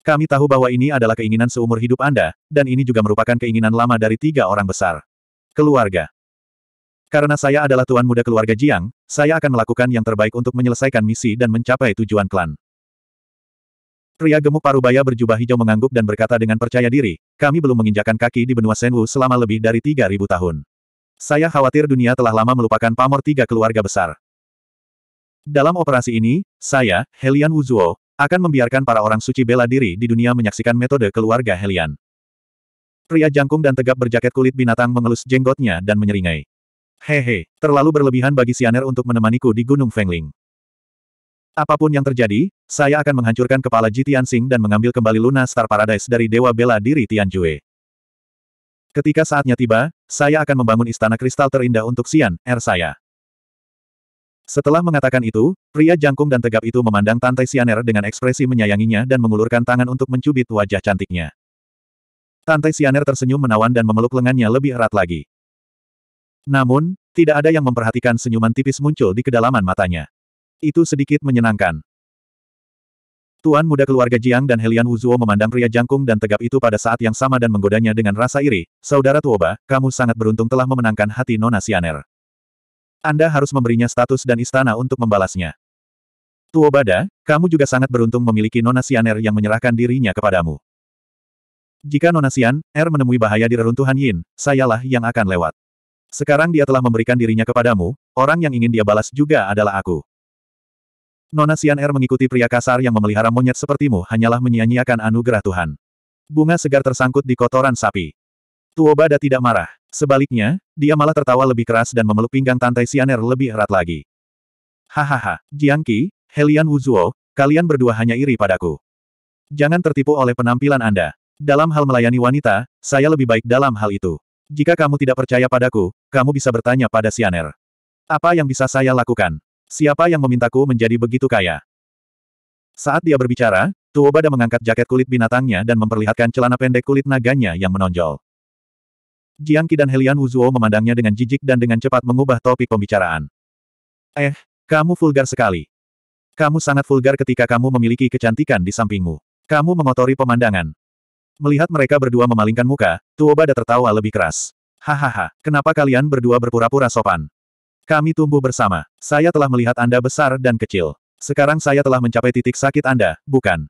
Kami tahu bahwa ini adalah keinginan seumur hidup Anda, dan ini juga merupakan keinginan lama dari tiga orang besar. Keluarga. Karena saya adalah tuan muda keluarga Jiang, saya akan melakukan yang terbaik untuk menyelesaikan misi dan mencapai tujuan klan. Pria gemuk parubaya berjubah hijau mengangguk dan berkata dengan percaya diri, kami belum menginjakan kaki di benua Senwu selama lebih dari 3.000 tahun. Saya khawatir dunia telah lama melupakan pamor tiga keluarga besar. Dalam operasi ini, saya, Helian Wuzuo, akan membiarkan para orang suci bela diri di dunia menyaksikan metode keluarga Helian. Pria jangkung dan tegap berjaket kulit binatang mengelus jenggotnya dan menyeringai. Hehe, terlalu berlebihan bagi Sianer untuk menemaniku di Gunung Fengling. Apapun yang terjadi, saya akan menghancurkan kepala Ji Tianxing dan mengambil kembali Luna Star Paradise dari Dewa Bela Diri Tianjue. Ketika saatnya tiba, saya akan membangun istana kristal terindah untuk Sian, R er saya. Setelah mengatakan itu, pria jangkung dan tegap itu memandang Tante Sianer dengan ekspresi menyayanginya dan mengulurkan tangan untuk mencubit wajah cantiknya. Tante Sianer tersenyum menawan dan memeluk lengannya lebih erat lagi. Namun, tidak ada yang memperhatikan senyuman tipis muncul di kedalaman matanya. Itu sedikit menyenangkan. Tuan muda keluarga Jiang dan Helian Wuzuo memandang pria jangkung dan tegap itu pada saat yang sama dan menggodanya dengan rasa iri, Saudara Tuoba, kamu sangat beruntung telah memenangkan hati Nona Sianer. Anda harus memberinya status dan istana untuk membalasnya. Tuobada, kamu juga sangat beruntung memiliki Nona Sianer yang menyerahkan dirinya kepadamu. Jika Nona Sian, Er menemui bahaya di reruntuhan Yin, sayalah yang akan lewat. Sekarang dia telah memberikan dirinya kepadamu, orang yang ingin dia balas juga adalah aku. Nona Sian Er mengikuti pria kasar yang memelihara monyet sepertimu hanyalah menyia-nyiakan anugerah Tuhan. Bunga segar tersangkut di kotoran sapi. Bada tidak marah. Sebaliknya, dia malah tertawa lebih keras dan memeluk pinggang Tante Sian Er lebih erat lagi. Hahaha, Jiang Qi, Helian Wuzuo, kalian berdua hanya iri padaku. Jangan tertipu oleh penampilan Anda. Dalam hal melayani wanita, saya lebih baik dalam hal itu. Jika kamu tidak percaya padaku, kamu bisa bertanya pada Sianer. Apa yang bisa saya lakukan? Siapa yang memintaku menjadi begitu kaya? Saat dia berbicara, Tuobada mengangkat jaket kulit binatangnya dan memperlihatkan celana pendek kulit naganya yang menonjol. Jiang Qi dan Helian Wuzuo memandangnya dengan jijik dan dengan cepat mengubah topik pembicaraan. Eh, kamu vulgar sekali. Kamu sangat vulgar ketika kamu memiliki kecantikan di sampingmu. Kamu mengotori pemandangan. Melihat mereka berdua memalingkan muka, Tuobada tertawa lebih keras. Hahaha, kenapa kalian berdua berpura-pura sopan? Kami tumbuh bersama. Saya telah melihat Anda besar dan kecil. Sekarang saya telah mencapai titik sakit Anda, bukan?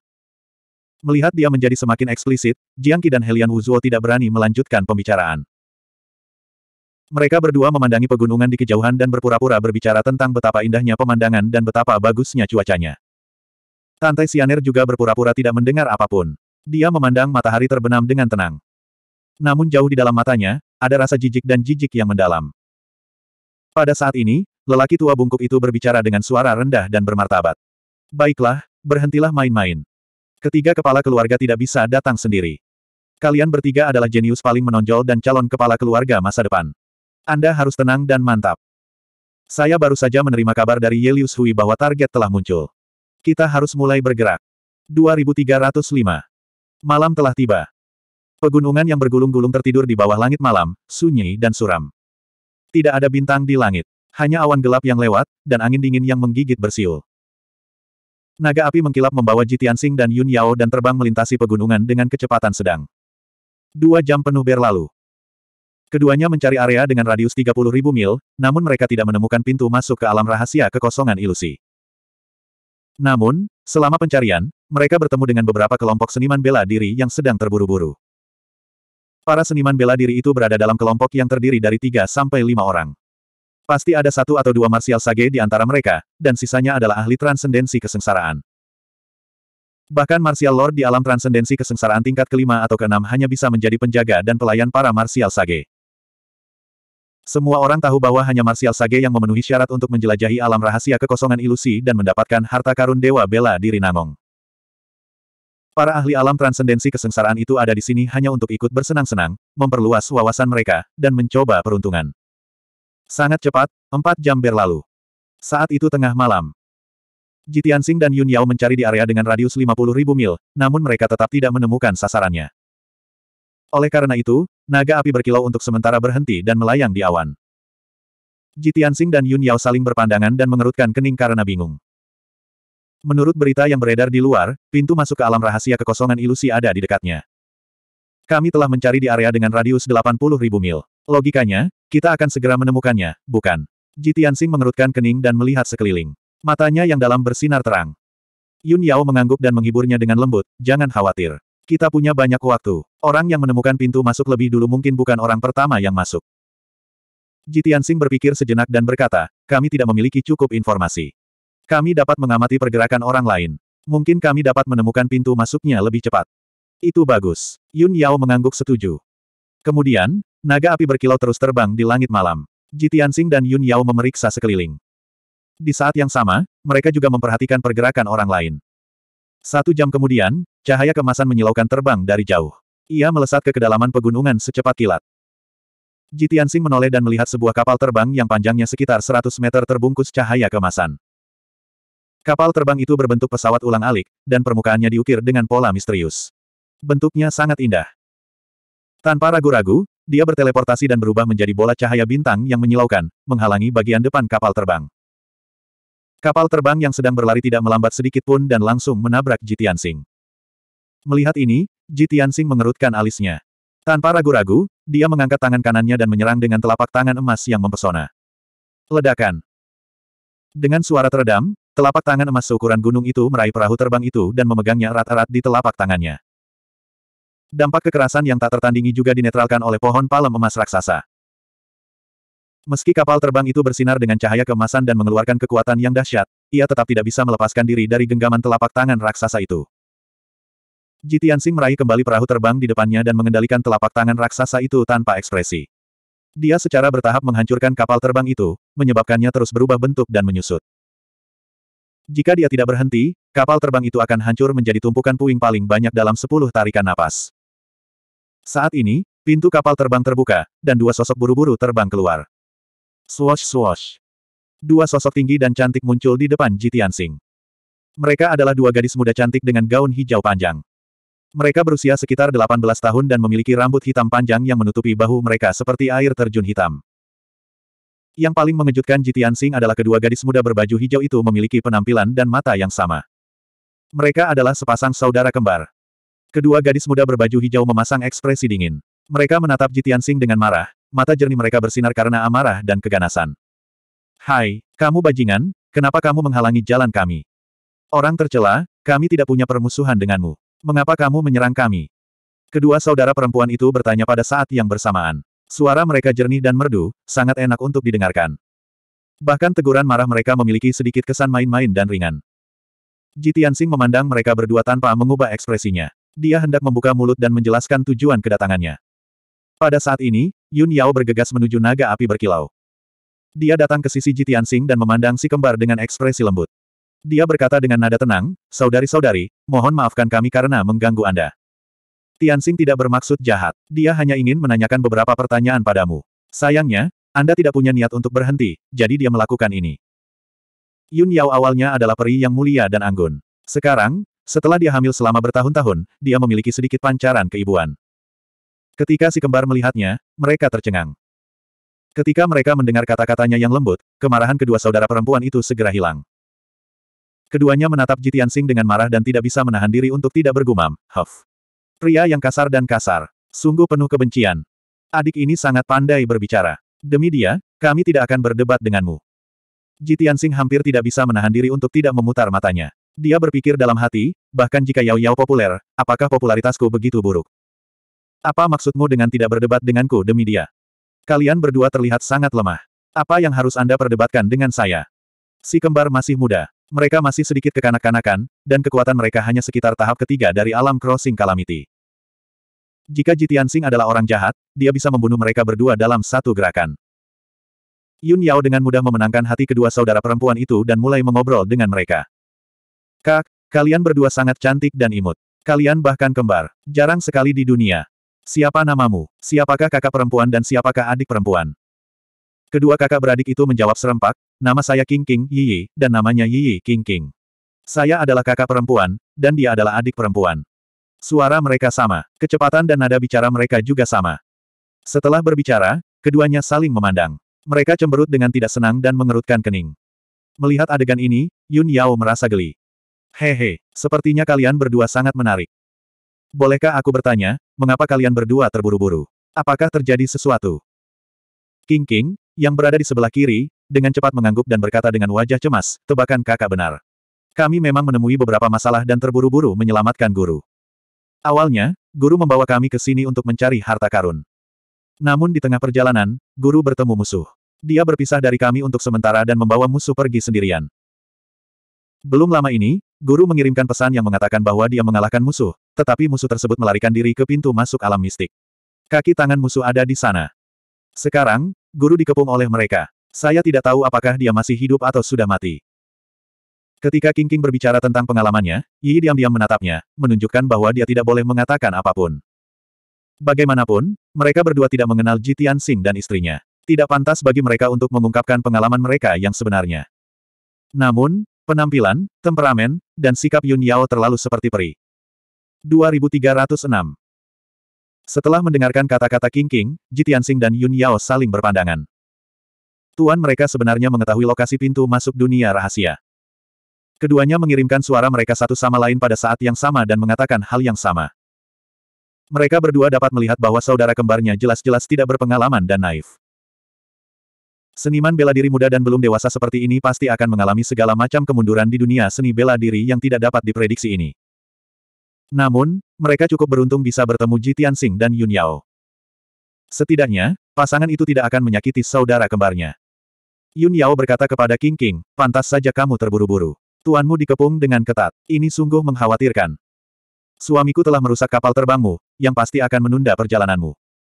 Melihat dia menjadi semakin eksplisit, Jiang Qi dan Helian Wuzuo tidak berani melanjutkan pembicaraan. Mereka berdua memandangi pegunungan di kejauhan dan berpura-pura berbicara tentang betapa indahnya pemandangan dan betapa bagusnya cuacanya. Tante Sianer juga berpura-pura tidak mendengar apapun. Dia memandang matahari terbenam dengan tenang. Namun jauh di dalam matanya, ada rasa jijik dan jijik yang mendalam. Pada saat ini, lelaki tua bungkuk itu berbicara dengan suara rendah dan bermartabat. Baiklah, berhentilah main-main. Ketiga kepala keluarga tidak bisa datang sendiri. Kalian bertiga adalah jenius paling menonjol dan calon kepala keluarga masa depan. Anda harus tenang dan mantap. Saya baru saja menerima kabar dari Yelius Hui bahwa target telah muncul. Kita harus mulai bergerak. 2305. Malam telah tiba. Pegunungan yang bergulung-gulung tertidur di bawah langit malam, sunyi dan suram. Tidak ada bintang di langit. Hanya awan gelap yang lewat, dan angin dingin yang menggigit bersiul. Naga api mengkilap membawa Jitian dan Yun Yao dan terbang melintasi pegunungan dengan kecepatan sedang. Dua jam penuh berlalu. Keduanya mencari area dengan radius 30.000 mil, namun mereka tidak menemukan pintu masuk ke alam rahasia kekosongan ilusi. Namun, selama pencarian, mereka bertemu dengan beberapa kelompok seniman bela diri yang sedang terburu-buru. Para seniman bela diri itu berada dalam kelompok yang terdiri dari tiga sampai lima orang. Pasti ada satu atau dua martial sage di antara mereka, dan sisanya adalah ahli transendensi kesengsaraan. Bahkan martial lord di alam transendensi kesengsaraan tingkat kelima atau keenam hanya bisa menjadi penjaga dan pelayan para martial sage. Semua orang tahu bahwa hanya Martial Sage yang memenuhi syarat untuk menjelajahi alam rahasia kekosongan ilusi dan mendapatkan harta karun Dewa Bela Diri nanong. Para ahli alam transendensi kesengsaraan itu ada di sini hanya untuk ikut bersenang-senang, memperluas wawasan mereka, dan mencoba peruntungan. Sangat cepat, empat jam berlalu. Saat itu tengah malam. Jitiansing dan Yun Yao mencari di area dengan radius 50 ribu mil, namun mereka tetap tidak menemukan sasarannya. Oleh karena itu, naga api berkilau untuk sementara berhenti dan melayang di awan. Jitiansing dan Yun Yao saling berpandangan dan mengerutkan kening karena bingung. Menurut berita yang beredar di luar, pintu masuk ke alam rahasia kekosongan ilusi ada di dekatnya. Kami telah mencari di area dengan radius 80 ribu mil. Logikanya, kita akan segera menemukannya, bukan? Jitiansing mengerutkan kening dan melihat sekeliling. Matanya yang dalam bersinar terang. Yun Yao mengangguk dan menghiburnya dengan lembut, jangan khawatir. Kita punya banyak waktu. Orang yang menemukan pintu masuk lebih dulu mungkin bukan orang pertama yang masuk. Jitiansing berpikir sejenak dan berkata, kami tidak memiliki cukup informasi. Kami dapat mengamati pergerakan orang lain. Mungkin kami dapat menemukan pintu masuknya lebih cepat. Itu bagus. Yun Yao mengangguk setuju. Kemudian, naga api berkilau terus terbang di langit malam. Ji Tianxing dan Yun Yao memeriksa sekeliling. Di saat yang sama, mereka juga memperhatikan pergerakan orang lain. Satu jam kemudian, cahaya kemasan menyilaukan terbang dari jauh. Ia melesat ke kedalaman pegunungan secepat kilat. Ji Tianxing menoleh dan melihat sebuah kapal terbang yang panjangnya sekitar 100 meter terbungkus cahaya kemasan. Kapal terbang itu berbentuk pesawat ulang-alik, dan permukaannya diukir dengan pola misterius. Bentuknya sangat indah. Tanpa ragu-ragu, dia berteleportasi dan berubah menjadi bola cahaya bintang yang menyilaukan, menghalangi bagian depan kapal terbang. Kapal terbang yang sedang berlari tidak melambat sedikit pun dan langsung menabrak Jitian Sing. Melihat ini, Jitian Sing mengerutkan alisnya. Tanpa ragu-ragu, dia mengangkat tangan kanannya dan menyerang dengan telapak tangan emas yang mempesona. Ledakan. Dengan suara teredam, Telapak tangan emas seukuran gunung itu meraih perahu terbang itu dan memegangnya erat-erat di telapak tangannya. Dampak kekerasan yang tak tertandingi juga dinetralkan oleh pohon palem emas raksasa. Meski kapal terbang itu bersinar dengan cahaya kemasan dan mengeluarkan kekuatan yang dahsyat, ia tetap tidak bisa melepaskan diri dari genggaman telapak tangan raksasa itu. Jitian Jitiansing meraih kembali perahu terbang di depannya dan mengendalikan telapak tangan raksasa itu tanpa ekspresi. Dia secara bertahap menghancurkan kapal terbang itu, menyebabkannya terus berubah bentuk dan menyusut. Jika dia tidak berhenti, kapal terbang itu akan hancur menjadi tumpukan puing paling banyak dalam sepuluh tarikan napas. Saat ini, pintu kapal terbang terbuka, dan dua sosok buru-buru terbang keluar. Swash swash. Dua sosok tinggi dan cantik muncul di depan Jitian Sing. Mereka adalah dua gadis muda cantik dengan gaun hijau panjang. Mereka berusia sekitar 18 tahun dan memiliki rambut hitam panjang yang menutupi bahu mereka seperti air terjun hitam. Yang paling mengejutkan Jitian Sing adalah kedua gadis muda berbaju hijau itu memiliki penampilan dan mata yang sama. Mereka adalah sepasang saudara kembar. Kedua gadis muda berbaju hijau memasang ekspresi dingin. Mereka menatap Jitian Sing dengan marah, mata jernih mereka bersinar karena amarah dan keganasan. Hai, kamu bajingan, kenapa kamu menghalangi jalan kami? Orang tercela, kami tidak punya permusuhan denganmu. Mengapa kamu menyerang kami? Kedua saudara perempuan itu bertanya pada saat yang bersamaan. Suara mereka jernih dan merdu, sangat enak untuk didengarkan. Bahkan teguran marah mereka memiliki sedikit kesan main-main dan ringan. Jitiansing memandang mereka berdua tanpa mengubah ekspresinya. Dia hendak membuka mulut dan menjelaskan tujuan kedatangannya. Pada saat ini, Yun Yao bergegas menuju naga api berkilau. Dia datang ke sisi Jitiansing dan memandang si kembar dengan ekspresi lembut. Dia berkata dengan nada tenang, Saudari-saudari, mohon maafkan kami karena mengganggu Anda. Tianxing tidak bermaksud jahat. Dia hanya ingin menanyakan beberapa pertanyaan padamu. Sayangnya, Anda tidak punya niat untuk berhenti, jadi dia melakukan ini. Yun Yao awalnya adalah peri yang mulia dan anggun. Sekarang, setelah dia hamil selama bertahun-tahun, dia memiliki sedikit pancaran keibuan. Ketika si kembar melihatnya, mereka tercengang. Ketika mereka mendengar kata-katanya yang lembut, kemarahan kedua saudara perempuan itu segera hilang. Keduanya menatap Jitian Sing dengan marah dan tidak bisa menahan diri untuk tidak bergumam, Huff. Pria yang kasar dan kasar. Sungguh penuh kebencian. Adik ini sangat pandai berbicara. Demi dia, kami tidak akan berdebat denganmu. Jitian Sing hampir tidak bisa menahan diri untuk tidak memutar matanya. Dia berpikir dalam hati, bahkan jika Yao Yao populer, apakah popularitasku begitu buruk? Apa maksudmu dengan tidak berdebat denganku demi dia? Kalian berdua terlihat sangat lemah. Apa yang harus Anda perdebatkan dengan saya? Si kembar masih muda. Mereka masih sedikit kekanak-kanakan, dan kekuatan mereka hanya sekitar tahap ketiga dari alam crossing calamity. Jika Jitian adalah orang jahat, dia bisa membunuh mereka berdua dalam satu gerakan. Yun Yao dengan mudah memenangkan hati kedua saudara perempuan itu dan mulai mengobrol dengan mereka. Kak, kalian berdua sangat cantik dan imut. Kalian bahkan kembar. Jarang sekali di dunia. Siapa namamu? Siapakah kakak perempuan dan siapakah adik perempuan? Kedua kakak beradik itu menjawab serempak, nama saya King King Yi, Yi dan namanya Yi Yi King King. Saya adalah kakak perempuan, dan dia adalah adik perempuan. Suara mereka sama, kecepatan dan nada bicara mereka juga sama. Setelah berbicara, keduanya saling memandang. Mereka cemberut dengan tidak senang dan mengerutkan kening. Melihat adegan ini, Yun Yao merasa geli. Hehe, sepertinya kalian berdua sangat menarik. Bolehkah aku bertanya, mengapa kalian berdua terburu-buru? Apakah terjadi sesuatu? King King, yang berada di sebelah kiri, dengan cepat mengangguk dan berkata dengan wajah cemas, tebakan kakak benar. Kami memang menemui beberapa masalah dan terburu-buru menyelamatkan guru. Awalnya, guru membawa kami ke sini untuk mencari harta karun. Namun di tengah perjalanan, guru bertemu musuh. Dia berpisah dari kami untuk sementara dan membawa musuh pergi sendirian. Belum lama ini, guru mengirimkan pesan yang mengatakan bahwa dia mengalahkan musuh, tetapi musuh tersebut melarikan diri ke pintu masuk alam mistik. Kaki tangan musuh ada di sana. Sekarang, guru dikepung oleh mereka. Saya tidak tahu apakah dia masih hidup atau sudah mati. Ketika King King berbicara tentang pengalamannya, Yi diam-diam menatapnya, menunjukkan bahwa dia tidak boleh mengatakan apapun. Bagaimanapun, mereka berdua tidak mengenal Jitian Sing dan istrinya. Tidak pantas bagi mereka untuk mengungkapkan pengalaman mereka yang sebenarnya. Namun, penampilan, temperamen, dan sikap Yun Yao terlalu seperti peri. 2306 Setelah mendengarkan kata-kata King King, Jitian Sing dan Yun Yao saling berpandangan. Tuan mereka sebenarnya mengetahui lokasi pintu masuk dunia rahasia. Keduanya mengirimkan suara mereka satu sama lain pada saat yang sama dan mengatakan hal yang sama. Mereka berdua dapat melihat bahwa saudara kembarnya jelas-jelas tidak berpengalaman dan naif. Seniman bela diri muda dan belum dewasa seperti ini pasti akan mengalami segala macam kemunduran di dunia seni bela diri yang tidak dapat diprediksi ini. Namun, mereka cukup beruntung bisa bertemu Ji Tianxing dan Yun Yao. Setidaknya, pasangan itu tidak akan menyakiti saudara kembarnya. Yun Yao berkata kepada King King, pantas saja kamu terburu-buru. Tuanmu dikepung dengan ketat. Ini sungguh mengkhawatirkan. Suamiku telah merusak kapal terbangmu, yang pasti akan menunda perjalananmu.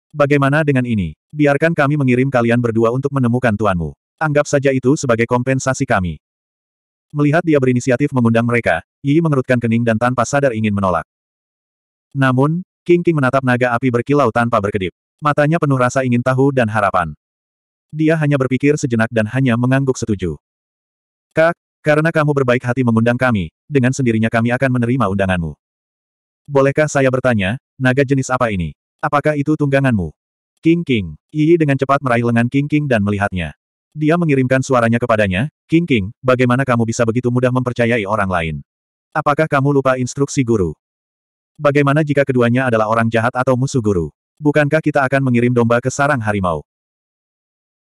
Bagaimana dengan ini? Biarkan kami mengirim kalian berdua untuk menemukan tuanmu. Anggap saja itu sebagai kompensasi kami. Melihat dia berinisiatif mengundang mereka, Yi mengerutkan kening dan tanpa sadar ingin menolak. Namun, King King menatap naga api berkilau tanpa berkedip. Matanya penuh rasa ingin tahu dan harapan. Dia hanya berpikir sejenak dan hanya mengangguk setuju. Kak, karena kamu berbaik hati mengundang kami, dengan sendirinya kami akan menerima undanganmu. Bolehkah saya bertanya, naga jenis apa ini? Apakah itu tungganganmu? King King. Yi dengan cepat meraih lengan King King dan melihatnya. Dia mengirimkan suaranya kepadanya, King King, bagaimana kamu bisa begitu mudah mempercayai orang lain? Apakah kamu lupa instruksi guru? Bagaimana jika keduanya adalah orang jahat atau musuh guru? Bukankah kita akan mengirim domba ke sarang harimau?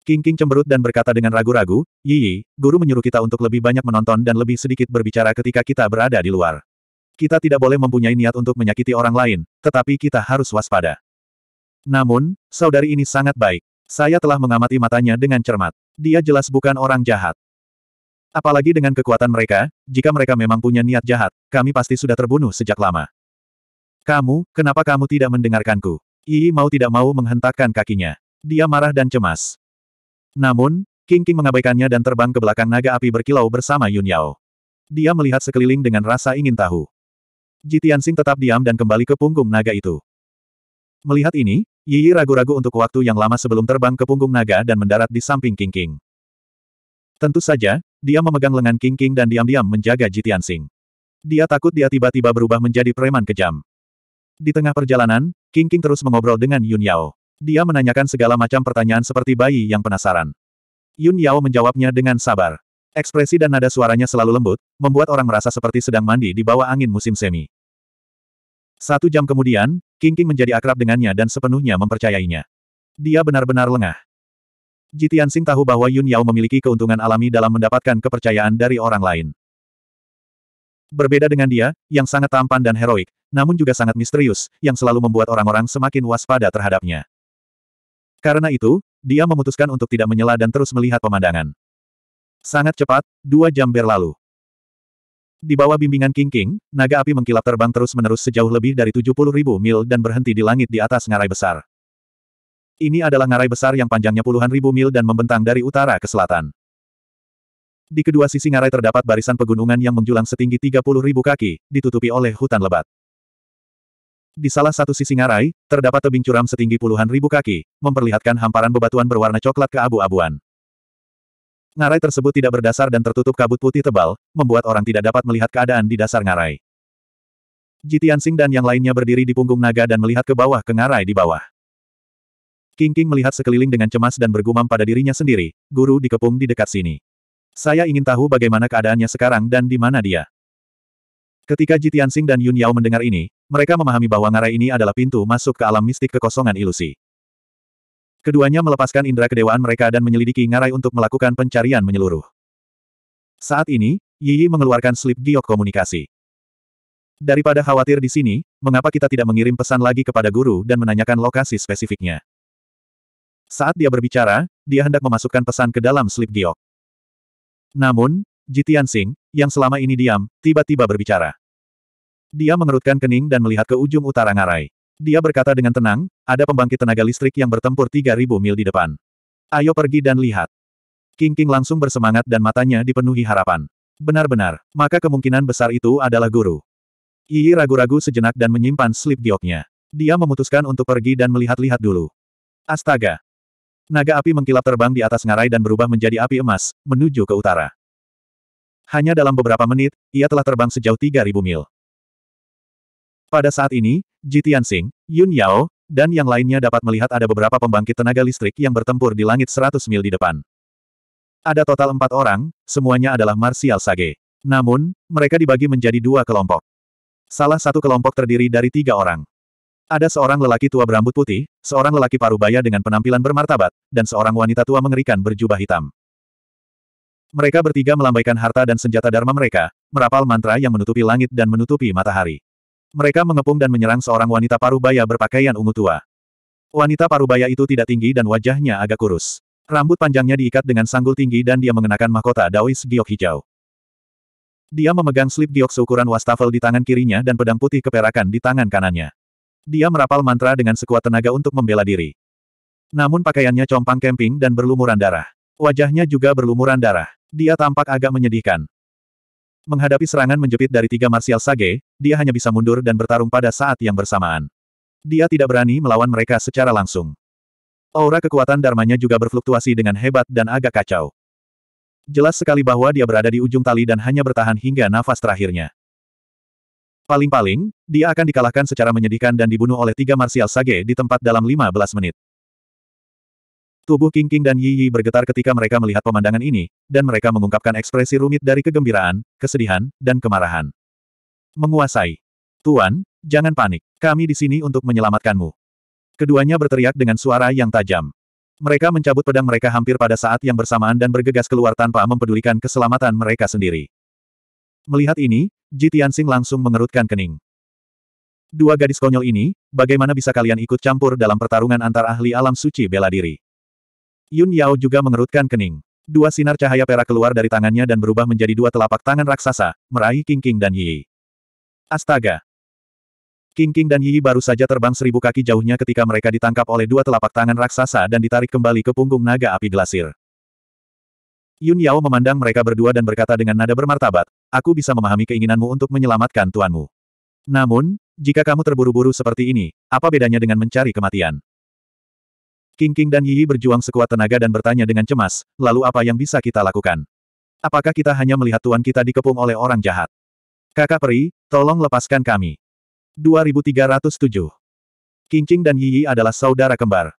King King cemberut dan berkata dengan ragu-ragu, Yi, guru menyuruh kita untuk lebih banyak menonton dan lebih sedikit berbicara ketika kita berada di luar. Kita tidak boleh mempunyai niat untuk menyakiti orang lain, tetapi kita harus waspada. Namun, saudari ini sangat baik. Saya telah mengamati matanya dengan cermat. Dia jelas bukan orang jahat. Apalagi dengan kekuatan mereka, jika mereka memang punya niat jahat, kami pasti sudah terbunuh sejak lama. Kamu, kenapa kamu tidak mendengarkanku? Ii mau tidak mau menghentakkan kakinya. Dia marah dan cemas. Namun, King King mengabaikannya dan terbang ke belakang naga api berkilau bersama Yun Yao. Dia melihat sekeliling dengan rasa ingin tahu. Ji Tianxing tetap diam dan kembali ke punggung naga itu. Melihat ini, Yi ragu-ragu untuk waktu yang lama sebelum terbang ke punggung naga dan mendarat di samping King King. Tentu saja, dia memegang lengan King King dan diam-diam menjaga Ji Tianxing. Dia takut dia tiba-tiba berubah menjadi preman kejam. Di tengah perjalanan, King King terus mengobrol dengan Yun Yao. Dia menanyakan segala macam pertanyaan seperti bayi yang penasaran. Yun Yao menjawabnya dengan sabar. Ekspresi dan nada suaranya selalu lembut, membuat orang merasa seperti sedang mandi di bawah angin musim semi. Satu jam kemudian, King King menjadi akrab dengannya dan sepenuhnya mempercayainya. Dia benar-benar lengah. Jitian Sing tahu bahwa Yun Yao memiliki keuntungan alami dalam mendapatkan kepercayaan dari orang lain. Berbeda dengan dia, yang sangat tampan dan heroik, namun juga sangat misterius, yang selalu membuat orang-orang semakin waspada terhadapnya. Karena itu, dia memutuskan untuk tidak menyela dan terus melihat pemandangan. Sangat cepat, dua jam berlalu. Di bawah bimbingan King King, naga api mengkilap terbang terus-menerus sejauh lebih dari 70 ribu mil dan berhenti di langit di atas ngarai besar. Ini adalah ngarai besar yang panjangnya puluhan ribu mil dan membentang dari utara ke selatan. Di kedua sisi ngarai terdapat barisan pegunungan yang menjulang setinggi 30 ribu kaki, ditutupi oleh hutan lebat. Di salah satu sisi ngarai, terdapat tebing curam setinggi puluhan ribu kaki, memperlihatkan hamparan bebatuan berwarna coklat ke abu abuan Ngarai tersebut tidak berdasar dan tertutup kabut putih tebal, membuat orang tidak dapat melihat keadaan di dasar ngarai. Jitian Jitiansing dan yang lainnya berdiri di punggung naga dan melihat ke bawah ke ngarai di bawah. King King melihat sekeliling dengan cemas dan bergumam pada dirinya sendiri, guru dikepung di dekat sini. Saya ingin tahu bagaimana keadaannya sekarang dan di mana dia. Ketika Jitian Sing dan Yun Yao mendengar ini, mereka memahami bahwa ngarai ini adalah pintu masuk ke alam mistik kekosongan ilusi. Keduanya melepaskan indera kedewaan mereka dan menyelidiki ngarai untuk melakukan pencarian menyeluruh. Saat ini, Yi mengeluarkan slip giok komunikasi. Daripada khawatir di sini, mengapa kita tidak mengirim pesan lagi kepada guru dan menanyakan lokasi spesifiknya? Saat dia berbicara, dia hendak memasukkan pesan ke dalam slip giok. Namun, Jitian Sing, yang selama ini diam, tiba-tiba berbicara. Dia mengerutkan kening dan melihat ke ujung utara ngarai. Dia berkata dengan tenang, ada pembangkit tenaga listrik yang bertempur 3000 mil di depan. Ayo pergi dan lihat. King King langsung bersemangat dan matanya dipenuhi harapan. Benar-benar, maka kemungkinan besar itu adalah guru. Yi ragu-ragu sejenak dan menyimpan slip gioknya. Dia memutuskan untuk pergi dan melihat-lihat dulu. Astaga! Naga api mengkilap terbang di atas ngarai dan berubah menjadi api emas, menuju ke utara. Hanya dalam beberapa menit, ia telah terbang sejauh 3.000 mil. Pada saat ini, Ji Tianxing, Yun Yao, dan yang lainnya dapat melihat ada beberapa pembangkit tenaga listrik yang bertempur di langit 100 mil di depan. Ada total empat orang, semuanya adalah Martial Sage. Namun, mereka dibagi menjadi dua kelompok. Salah satu kelompok terdiri dari tiga orang. Ada seorang lelaki tua berambut putih, seorang lelaki parubaya dengan penampilan bermartabat, dan seorang wanita tua mengerikan berjubah hitam. Mereka bertiga melambaikan harta dan senjata Dharma mereka, merapal mantra yang menutupi langit dan menutupi matahari. Mereka mengepung dan menyerang seorang wanita parubaya berpakaian ungu tua. Wanita parubaya itu tidak tinggi dan wajahnya agak kurus. Rambut panjangnya diikat dengan sanggul tinggi dan dia mengenakan mahkota Daois giok hijau. Dia memegang slip giok seukuran wastafel di tangan kirinya dan pedang putih keperakan di tangan kanannya. Dia merapal mantra dengan sekuat tenaga untuk membela diri. Namun pakaiannya compang kemping dan berlumuran darah. Wajahnya juga berlumuran darah. Dia tampak agak menyedihkan. Menghadapi serangan menjepit dari tiga Martial Sage, dia hanya bisa mundur dan bertarung pada saat yang bersamaan. Dia tidak berani melawan mereka secara langsung. Aura kekuatan dharmanya juga berfluktuasi dengan hebat dan agak kacau. Jelas sekali bahwa dia berada di ujung tali dan hanya bertahan hingga nafas terakhirnya. Paling-paling, dia akan dikalahkan secara menyedihkan dan dibunuh oleh tiga Martial Sage di tempat dalam 15 menit. Tubuh King King dan Yi Yi bergetar ketika mereka melihat pemandangan ini, dan mereka mengungkapkan ekspresi rumit dari kegembiraan, kesedihan, dan kemarahan. Menguasai. Tuan, jangan panik. Kami di sini untuk menyelamatkanmu. Keduanya berteriak dengan suara yang tajam. Mereka mencabut pedang mereka hampir pada saat yang bersamaan dan bergegas keluar tanpa mempedulikan keselamatan mereka sendiri. Melihat ini, Ji Tianxing langsung mengerutkan kening. Dua gadis konyol ini, bagaimana bisa kalian ikut campur dalam pertarungan antar ahli alam suci bela diri? Yun Yao juga mengerutkan kening. Dua sinar cahaya perak keluar dari tangannya dan berubah menjadi dua telapak tangan raksasa, meraih King King dan Yi. Astaga! King King dan Yi baru saja terbang seribu kaki jauhnya ketika mereka ditangkap oleh dua telapak tangan raksasa dan ditarik kembali ke punggung naga api glasir. Yun Yao memandang mereka berdua dan berkata dengan nada bermartabat, aku bisa memahami keinginanmu untuk menyelamatkan tuanmu. Namun, jika kamu terburu-buru seperti ini, apa bedanya dengan mencari kematian? King King dan Yi berjuang sekuat tenaga dan bertanya dengan cemas, lalu apa yang bisa kita lakukan? Apakah kita hanya melihat tuan kita dikepung oleh orang jahat? Kakak peri, tolong lepaskan kami. 2307 King King dan Yi adalah saudara kembar.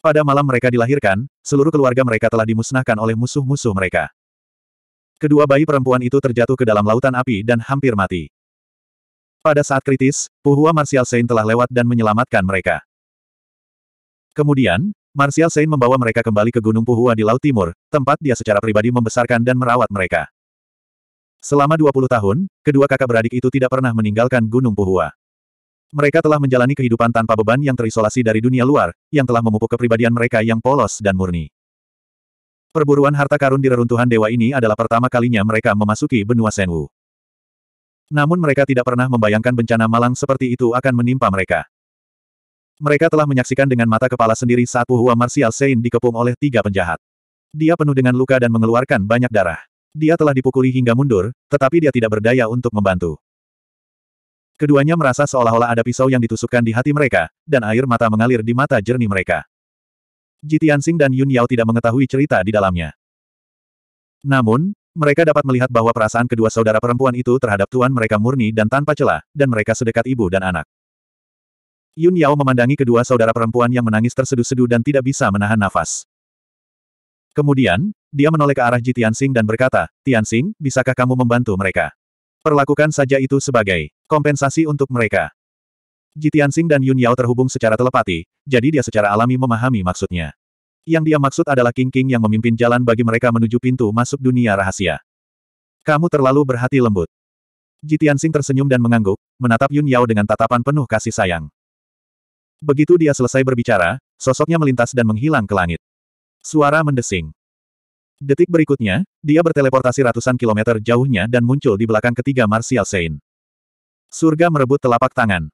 Pada malam mereka dilahirkan, seluruh keluarga mereka telah dimusnahkan oleh musuh-musuh mereka. Kedua bayi perempuan itu terjatuh ke dalam lautan api dan hampir mati. Pada saat kritis, Puhua Martial Saint telah lewat dan menyelamatkan mereka. Kemudian, Martial Sein membawa mereka kembali ke Gunung Puhua di Laut Timur, tempat dia secara pribadi membesarkan dan merawat mereka. Selama 20 tahun, kedua kakak beradik itu tidak pernah meninggalkan Gunung Puhua. Mereka telah menjalani kehidupan tanpa beban yang terisolasi dari dunia luar, yang telah memupuk kepribadian mereka yang polos dan murni. Perburuan harta karun di reruntuhan dewa ini adalah pertama kalinya mereka memasuki benua Senwu. Namun mereka tidak pernah membayangkan bencana malang seperti itu akan menimpa mereka. Mereka telah menyaksikan dengan mata kepala sendiri saat Hua Martial Sein dikepung oleh tiga penjahat. Dia penuh dengan luka dan mengeluarkan banyak darah. Dia telah dipukuli hingga mundur, tetapi dia tidak berdaya untuk membantu. Keduanya merasa seolah-olah ada pisau yang ditusukkan di hati mereka, dan air mata mengalir di mata jernih mereka. Jitiansing dan Yun Yao tidak mengetahui cerita di dalamnya. Namun, mereka dapat melihat bahwa perasaan kedua saudara perempuan itu terhadap tuan mereka murni dan tanpa celah, dan mereka sedekat ibu dan anak. Yun Yao memandangi kedua saudara perempuan yang menangis terseduh-seduh dan tidak bisa menahan nafas. Kemudian, dia menoleh ke arah Ji Tianxing dan berkata, Tianxing, bisakah kamu membantu mereka? Perlakukan saja itu sebagai kompensasi untuk mereka. Ji Tianxing dan Yun Yao terhubung secara telepati, jadi dia secara alami memahami maksudnya. Yang dia maksud adalah King King yang memimpin jalan bagi mereka menuju pintu masuk dunia rahasia. Kamu terlalu berhati lembut. Ji Tianxing tersenyum dan mengangguk, menatap Yun Yao dengan tatapan penuh kasih sayang. Begitu dia selesai berbicara, sosoknya melintas dan menghilang ke langit. Suara mendesing. Detik berikutnya, dia berteleportasi ratusan kilometer jauhnya dan muncul di belakang ketiga Martial Sein. Surga merebut telapak tangan.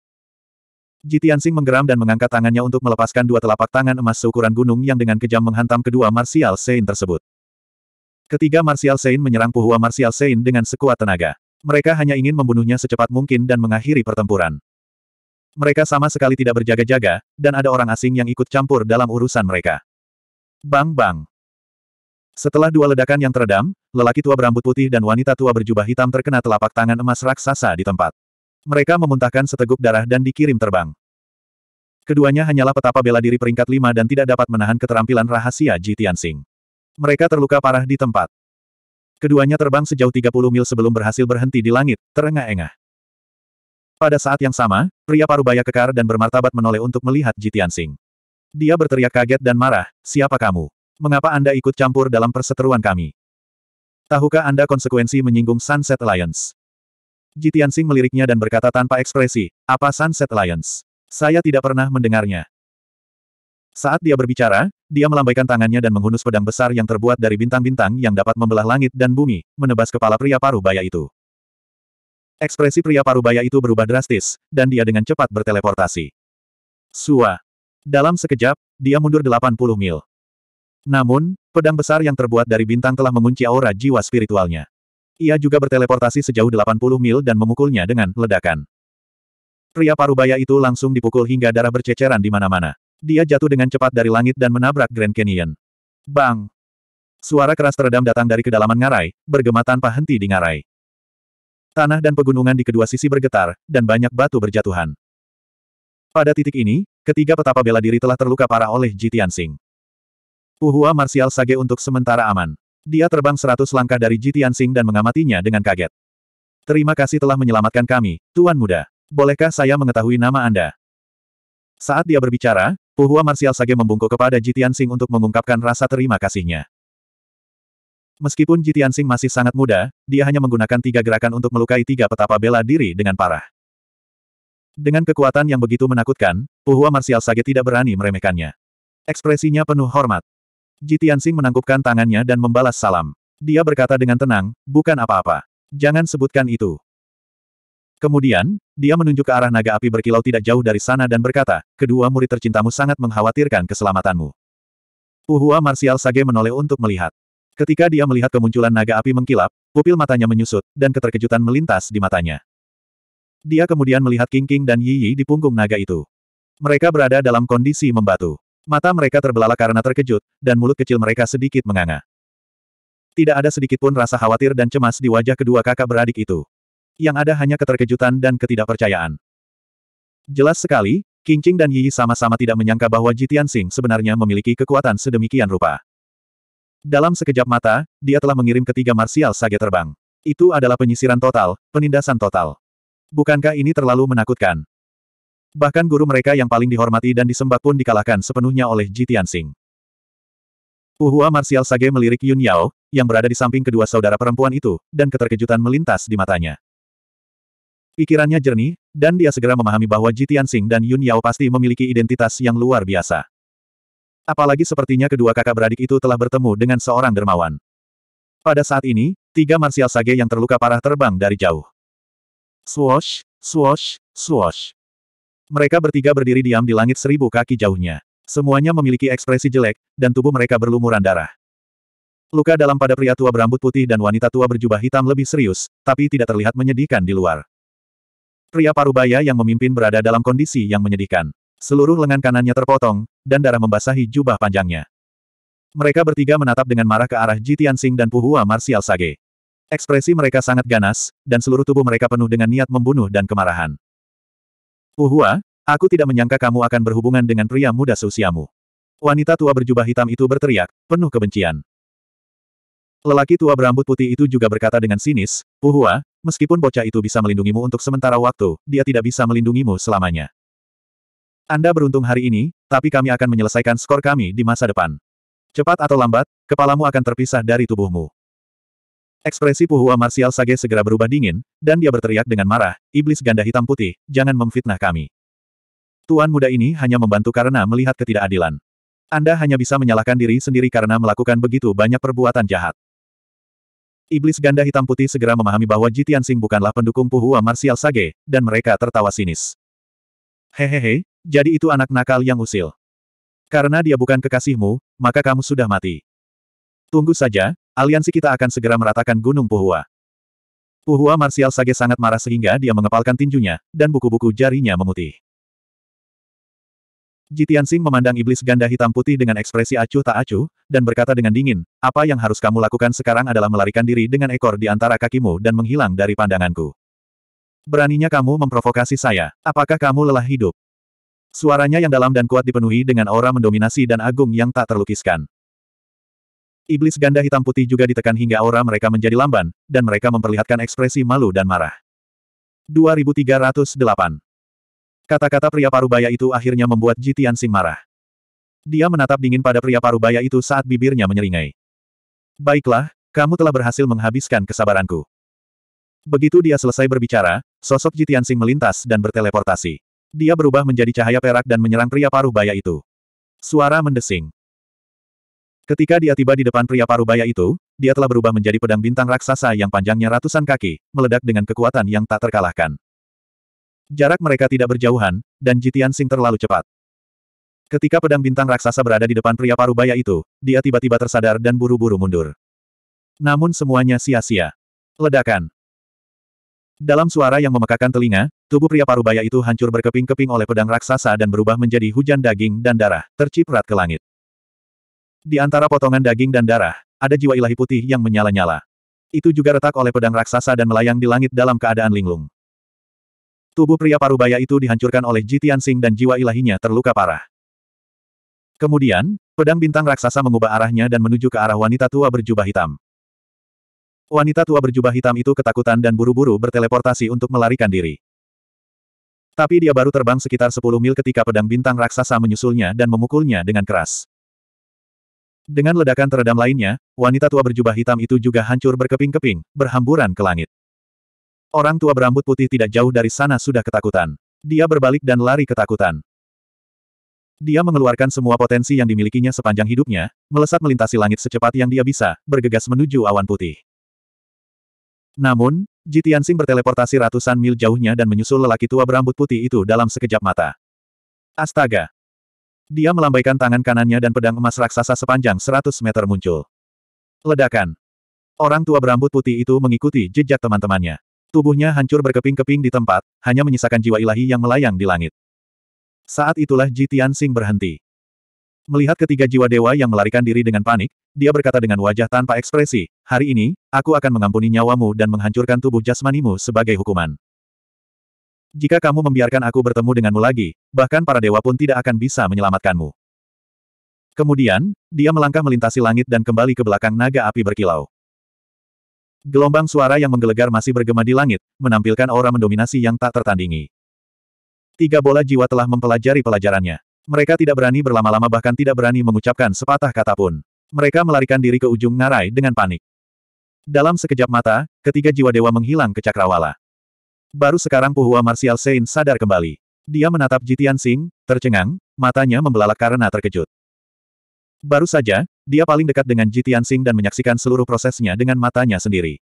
Jitiansing menggeram dan mengangkat tangannya untuk melepaskan dua telapak tangan emas seukuran gunung yang dengan kejam menghantam kedua Martial Sein tersebut. Ketiga Martial Sein menyerang Puhua Martial Sein dengan sekuat tenaga. Mereka hanya ingin membunuhnya secepat mungkin dan mengakhiri pertempuran. Mereka sama sekali tidak berjaga-jaga, dan ada orang asing yang ikut campur dalam urusan mereka. Bang-bang. Setelah dua ledakan yang teredam, lelaki tua berambut putih dan wanita tua berjubah hitam terkena telapak tangan emas raksasa di tempat. Mereka memuntahkan seteguk darah dan dikirim terbang. Keduanya hanyalah petapa bela diri peringkat lima dan tidak dapat menahan keterampilan rahasia Ji Tianxing. Mereka terluka parah di tempat. Keduanya terbang sejauh 30 mil sebelum berhasil berhenti di langit, terengah-engah. Pada saat yang sama, pria parubaya kekar dan bermartabat menoleh untuk melihat Jitian Sing. Dia berteriak kaget dan marah, siapa kamu? Mengapa Anda ikut campur dalam perseteruan kami? Tahukah Anda konsekuensi menyinggung Sunset Alliance? Jitian Sing meliriknya dan berkata tanpa ekspresi, apa Sunset Alliance? Saya tidak pernah mendengarnya. Saat dia berbicara, dia melambaikan tangannya dan menghunus pedang besar yang terbuat dari bintang-bintang yang dapat membelah langit dan bumi, menebas kepala pria paruh baya itu. Ekspresi pria parubaya itu berubah drastis, dan dia dengan cepat berteleportasi. Sua. Dalam sekejap, dia mundur 80 mil. Namun, pedang besar yang terbuat dari bintang telah mengunci aura jiwa spiritualnya. Ia juga berteleportasi sejauh 80 mil dan memukulnya dengan ledakan. Pria parubaya itu langsung dipukul hingga darah berceceran di mana-mana. Dia jatuh dengan cepat dari langit dan menabrak Grand Canyon. Bang! Suara keras teredam datang dari kedalaman ngarai, bergema tanpa henti di ngarai. Tanah dan pegunungan di kedua sisi bergetar, dan banyak batu berjatuhan. Pada titik ini, ketiga petapa bela diri telah terluka parah oleh Ji Tianxing. Uhua Marsial Sage untuk sementara aman. Dia terbang seratus langkah dari Jitian Sing dan mengamatinya dengan kaget. Terima kasih telah menyelamatkan kami, Tuan Muda. Bolehkah saya mengetahui nama Anda? Saat dia berbicara, Uhua Marsial Sage membungkuk kepada Jitian Sing untuk mengungkapkan rasa terima kasihnya. Meskipun Jitian Sing masih sangat muda, dia hanya menggunakan tiga gerakan untuk melukai tiga petapa bela diri dengan parah. Dengan kekuatan yang begitu menakutkan, Puhua Marsial Sage tidak berani meremehkannya. Ekspresinya penuh hormat. Jitian Sing menangkupkan tangannya dan membalas salam. Dia berkata dengan tenang, bukan apa-apa. Jangan sebutkan itu. Kemudian, dia menunjuk ke arah naga api berkilau tidak jauh dari sana dan berkata, kedua murid tercintamu sangat mengkhawatirkan keselamatanmu. Puhua Marsial Sage menoleh untuk melihat. Ketika dia melihat kemunculan naga api mengkilap, pupil matanya menyusut, dan keterkejutan melintas di matanya. Dia kemudian melihat King King dan Yi Yi di punggung naga itu. Mereka berada dalam kondisi membatu. Mata mereka terbelalak karena terkejut, dan mulut kecil mereka sedikit menganga. Tidak ada sedikit pun rasa khawatir dan cemas di wajah kedua kakak beradik itu. Yang ada hanya keterkejutan dan ketidakpercayaan. Jelas sekali, King King dan Yi Yi sama-sama tidak menyangka bahwa Jitian Sing sebenarnya memiliki kekuatan sedemikian rupa. Dalam sekejap mata, dia telah mengirim ketiga marsial sage terbang. Itu adalah penyisiran total, penindasan total. Bukankah ini terlalu menakutkan? Bahkan guru mereka yang paling dihormati dan disembah pun dikalahkan sepenuhnya oleh Ji Tianxing. Uhua Marsial Sage melirik Yun Yao, yang berada di samping kedua saudara perempuan itu, dan keterkejutan melintas di matanya. Pikirannya jernih, dan dia segera memahami bahwa Ji Tianxing dan Yun Yao pasti memiliki identitas yang luar biasa. Apalagi sepertinya kedua kakak beradik itu telah bertemu dengan seorang dermawan. Pada saat ini, tiga marsial sage yang terluka parah terbang dari jauh. Swosh, swosh, swosh. Mereka bertiga berdiri diam di langit seribu kaki jauhnya. Semuanya memiliki ekspresi jelek, dan tubuh mereka berlumuran darah. Luka dalam pada pria tua berambut putih dan wanita tua berjubah hitam lebih serius, tapi tidak terlihat menyedihkan di luar. Pria parubaya yang memimpin berada dalam kondisi yang menyedihkan. Seluruh lengan kanannya terpotong, dan darah membasahi jubah panjangnya. Mereka bertiga menatap dengan marah ke arah Jitian Tianxing dan Puhua Martial Sage. Ekspresi mereka sangat ganas, dan seluruh tubuh mereka penuh dengan niat membunuh dan kemarahan. Puhua, aku tidak menyangka kamu akan berhubungan dengan pria muda seusiamu. Wanita tua berjubah hitam itu berteriak, penuh kebencian. Lelaki tua berambut putih itu juga berkata dengan sinis, Puhua, meskipun bocah itu bisa melindungimu untuk sementara waktu, dia tidak bisa melindungimu selamanya. Anda beruntung hari ini, tapi kami akan menyelesaikan skor kami di masa depan. Cepat atau lambat, kepalamu akan terpisah dari tubuhmu. Ekspresi Puhua Marsial Sage segera berubah dingin, dan dia berteriak dengan marah, Iblis ganda hitam putih, jangan memfitnah kami. Tuan muda ini hanya membantu karena melihat ketidakadilan. Anda hanya bisa menyalahkan diri sendiri karena melakukan begitu banyak perbuatan jahat. Iblis ganda hitam putih segera memahami bahwa Jitian Sing bukanlah pendukung Puhua Marsial Sage, dan mereka tertawa sinis. Hehehe, jadi itu anak nakal yang usil. Karena dia bukan kekasihmu, maka kamu sudah mati. Tunggu saja, aliansi kita akan segera meratakan Gunung Puhua. Puhua Marsial Sage sangat marah sehingga dia mengepalkan tinjunya, dan buku-buku jarinya memutih. Jitian Sing memandang iblis ganda hitam putih dengan ekspresi acuh tak acuh, dan berkata dengan dingin, apa yang harus kamu lakukan sekarang adalah melarikan diri dengan ekor di antara kakimu dan menghilang dari pandanganku. Beraninya kamu memprovokasi saya, apakah kamu lelah hidup? Suaranya yang dalam dan kuat dipenuhi dengan aura mendominasi dan agung yang tak terlukiskan. Iblis ganda hitam putih juga ditekan hingga aura mereka menjadi lamban, dan mereka memperlihatkan ekspresi malu dan marah. 2308 Kata-kata pria parubaya itu akhirnya membuat Jitian Sing marah. Dia menatap dingin pada pria parubaya itu saat bibirnya menyeringai. Baiklah, kamu telah berhasil menghabiskan kesabaranku. Begitu dia selesai berbicara, sosok Jitian Sing melintas dan berteleportasi. Dia berubah menjadi cahaya perak dan menyerang pria paruh baya itu. Suara mendesing. Ketika dia tiba di depan pria paruh baya itu, dia telah berubah menjadi pedang bintang raksasa yang panjangnya ratusan kaki, meledak dengan kekuatan yang tak terkalahkan. Jarak mereka tidak berjauhan, dan Jitian Sing terlalu cepat. Ketika pedang bintang raksasa berada di depan pria paruh baya itu, dia tiba-tiba tersadar dan buru-buru mundur. Namun semuanya sia-sia. Ledakan. Dalam suara yang memekakan telinga, tubuh pria parubaya itu hancur berkeping-keping oleh pedang raksasa dan berubah menjadi hujan daging dan darah, terciprat ke langit. Di antara potongan daging dan darah, ada jiwa ilahi putih yang menyala-nyala. Itu juga retak oleh pedang raksasa dan melayang di langit dalam keadaan linglung. Tubuh pria parubaya itu dihancurkan oleh Jitian Sing dan jiwa ilahinya terluka parah. Kemudian, pedang bintang raksasa mengubah arahnya dan menuju ke arah wanita tua berjubah hitam. Wanita tua berjubah hitam itu ketakutan dan buru-buru berteleportasi untuk melarikan diri. Tapi dia baru terbang sekitar 10 mil ketika pedang bintang raksasa menyusulnya dan memukulnya dengan keras. Dengan ledakan teredam lainnya, wanita tua berjubah hitam itu juga hancur berkeping-keping, berhamburan ke langit. Orang tua berambut putih tidak jauh dari sana sudah ketakutan. Dia berbalik dan lari ketakutan. Dia mengeluarkan semua potensi yang dimilikinya sepanjang hidupnya, melesat melintasi langit secepat yang dia bisa, bergegas menuju awan putih. Namun, Jitian Sing berteleportasi ratusan mil jauhnya dan menyusul lelaki tua berambut putih itu dalam sekejap mata. Astaga! Dia melambaikan tangan kanannya dan pedang emas raksasa sepanjang 100 meter muncul. Ledakan. Orang tua berambut putih itu mengikuti jejak teman-temannya. Tubuhnya hancur berkeping-keping di tempat, hanya menyisakan jiwa ilahi yang melayang di langit. Saat itulah Jitian Sing berhenti. Melihat ketiga jiwa dewa yang melarikan diri dengan panik, dia berkata dengan wajah tanpa ekspresi, hari ini, aku akan mengampuni nyawamu dan menghancurkan tubuh jasmanimu sebagai hukuman. Jika kamu membiarkan aku bertemu denganmu lagi, bahkan para dewa pun tidak akan bisa menyelamatkanmu. Kemudian, dia melangkah melintasi langit dan kembali ke belakang naga api berkilau. Gelombang suara yang menggelegar masih bergema di langit, menampilkan aura mendominasi yang tak tertandingi. Tiga bola jiwa telah mempelajari pelajarannya. Mereka tidak berani berlama-lama bahkan tidak berani mengucapkan sepatah kata pun. Mereka melarikan diri ke ujung ngarai dengan panik. Dalam sekejap mata, ketiga jiwa dewa menghilang ke cakrawala. Baru sekarang Puhua Martial Sein sadar kembali. Dia menatap Jitian Sing, tercengang, matanya membelalak karena terkejut. Baru saja, dia paling dekat dengan Jitian Sing dan menyaksikan seluruh prosesnya dengan matanya sendiri.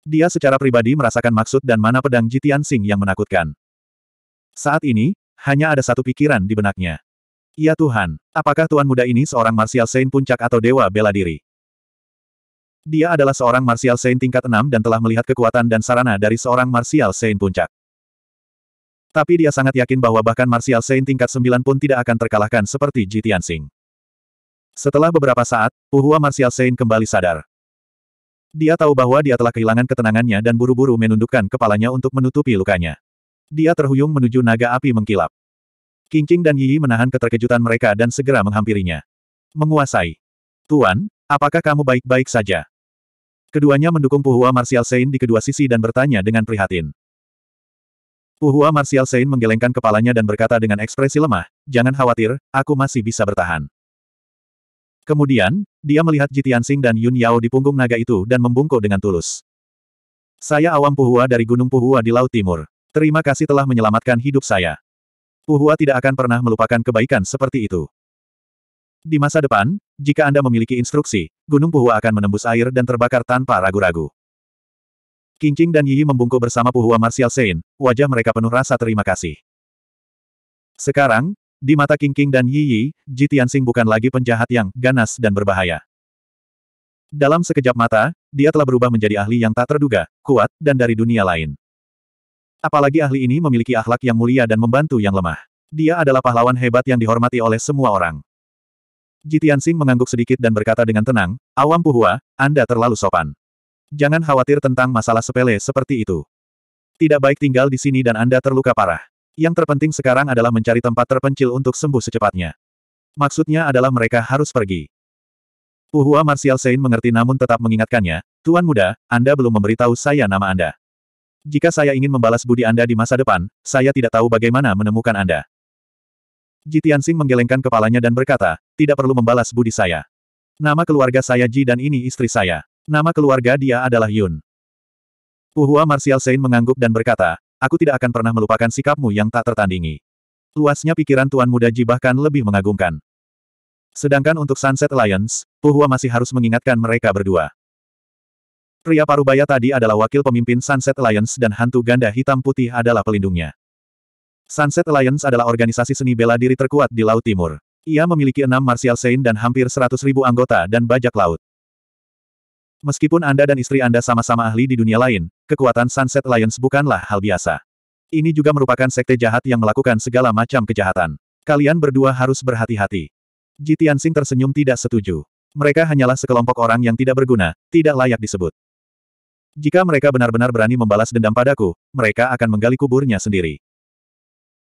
Dia secara pribadi merasakan maksud dan mana pedang Jitian Sing yang menakutkan. Saat ini, hanya ada satu pikiran di benaknya. Ya Tuhan, apakah tuan muda ini seorang Martial Saint puncak atau dewa bela diri? Dia adalah seorang Martial Saint tingkat 6 dan telah melihat kekuatan dan sarana dari seorang Martial Saint puncak. Tapi dia sangat yakin bahwa bahkan Martial Saint tingkat 9 pun tidak akan terkalahkan seperti Jitian Tianxing. Setelah beberapa saat, Uhua Martial Saint kembali sadar. Dia tahu bahwa dia telah kehilangan ketenangannya dan buru-buru menundukkan kepalanya untuk menutupi lukanya. Dia terhuyung menuju naga api mengkilap. Kincing dan Yi menahan keterkejutan mereka dan segera menghampirinya. Menguasai. Tuan, apakah kamu baik-baik saja? Keduanya mendukung Puhua Martial Sein di kedua sisi dan bertanya dengan prihatin. Puhua Martial Sein menggelengkan kepalanya dan berkata dengan ekspresi lemah, jangan khawatir, aku masih bisa bertahan. Kemudian, dia melihat Jitian Sing dan Yun Yao di punggung naga itu dan membungkuk dengan tulus. Saya awam Puhua dari Gunung Puhua di Laut Timur. Terima kasih telah menyelamatkan hidup saya. Uhua tidak akan pernah melupakan kebaikan seperti itu. Di masa depan, jika Anda memiliki instruksi, Gunung Puhua akan menembus air dan terbakar tanpa ragu-ragu. Kincing dan Yi membungkuk bersama Puhua Martial Sein, wajah mereka penuh rasa terima kasih. Sekarang, di mata Kincing dan Yi, Ji Tianxing bukan lagi penjahat yang ganas dan berbahaya. Dalam sekejap mata, dia telah berubah menjadi ahli yang tak terduga, kuat, dan dari dunia lain. Apalagi ahli ini memiliki akhlak yang mulia dan membantu yang lemah. Dia adalah pahlawan hebat yang dihormati oleh semua orang. Jitian Singh mengangguk sedikit dan berkata dengan tenang, Awam Puhua, Anda terlalu sopan. Jangan khawatir tentang masalah sepele seperti itu. Tidak baik tinggal di sini dan Anda terluka parah. Yang terpenting sekarang adalah mencari tempat terpencil untuk sembuh secepatnya. Maksudnya adalah mereka harus pergi. Puhua Martial Sein mengerti namun tetap mengingatkannya, Tuan Muda, Anda belum memberitahu saya nama Anda. Jika saya ingin membalas budi Anda di masa depan, saya tidak tahu bagaimana menemukan Anda. Ji Tianxing menggelengkan kepalanya dan berkata, tidak perlu membalas budi saya. Nama keluarga saya Ji dan ini istri saya. Nama keluarga dia adalah Yun. Uhua Martial Saint mengangguk dan berkata, aku tidak akan pernah melupakan sikapmu yang tak tertandingi. Luasnya pikiran Tuan Muda Ji bahkan lebih mengagumkan. Sedangkan untuk Sunset Alliance, Uhua masih harus mengingatkan mereka berdua. Pria parubaya tadi adalah wakil pemimpin Sunset Alliance dan hantu ganda hitam putih adalah pelindungnya. Sunset Alliance adalah organisasi seni bela diri terkuat di Laut Timur. Ia memiliki enam martial saint dan hampir seratus ribu anggota dan bajak laut. Meskipun Anda dan istri Anda sama-sama ahli di dunia lain, kekuatan Sunset Alliance bukanlah hal biasa. Ini juga merupakan sekte jahat yang melakukan segala macam kejahatan. Kalian berdua harus berhati-hati. Ji Tianxing tersenyum tidak setuju. Mereka hanyalah sekelompok orang yang tidak berguna, tidak layak disebut. Jika mereka benar-benar berani membalas dendam padaku, mereka akan menggali kuburnya sendiri.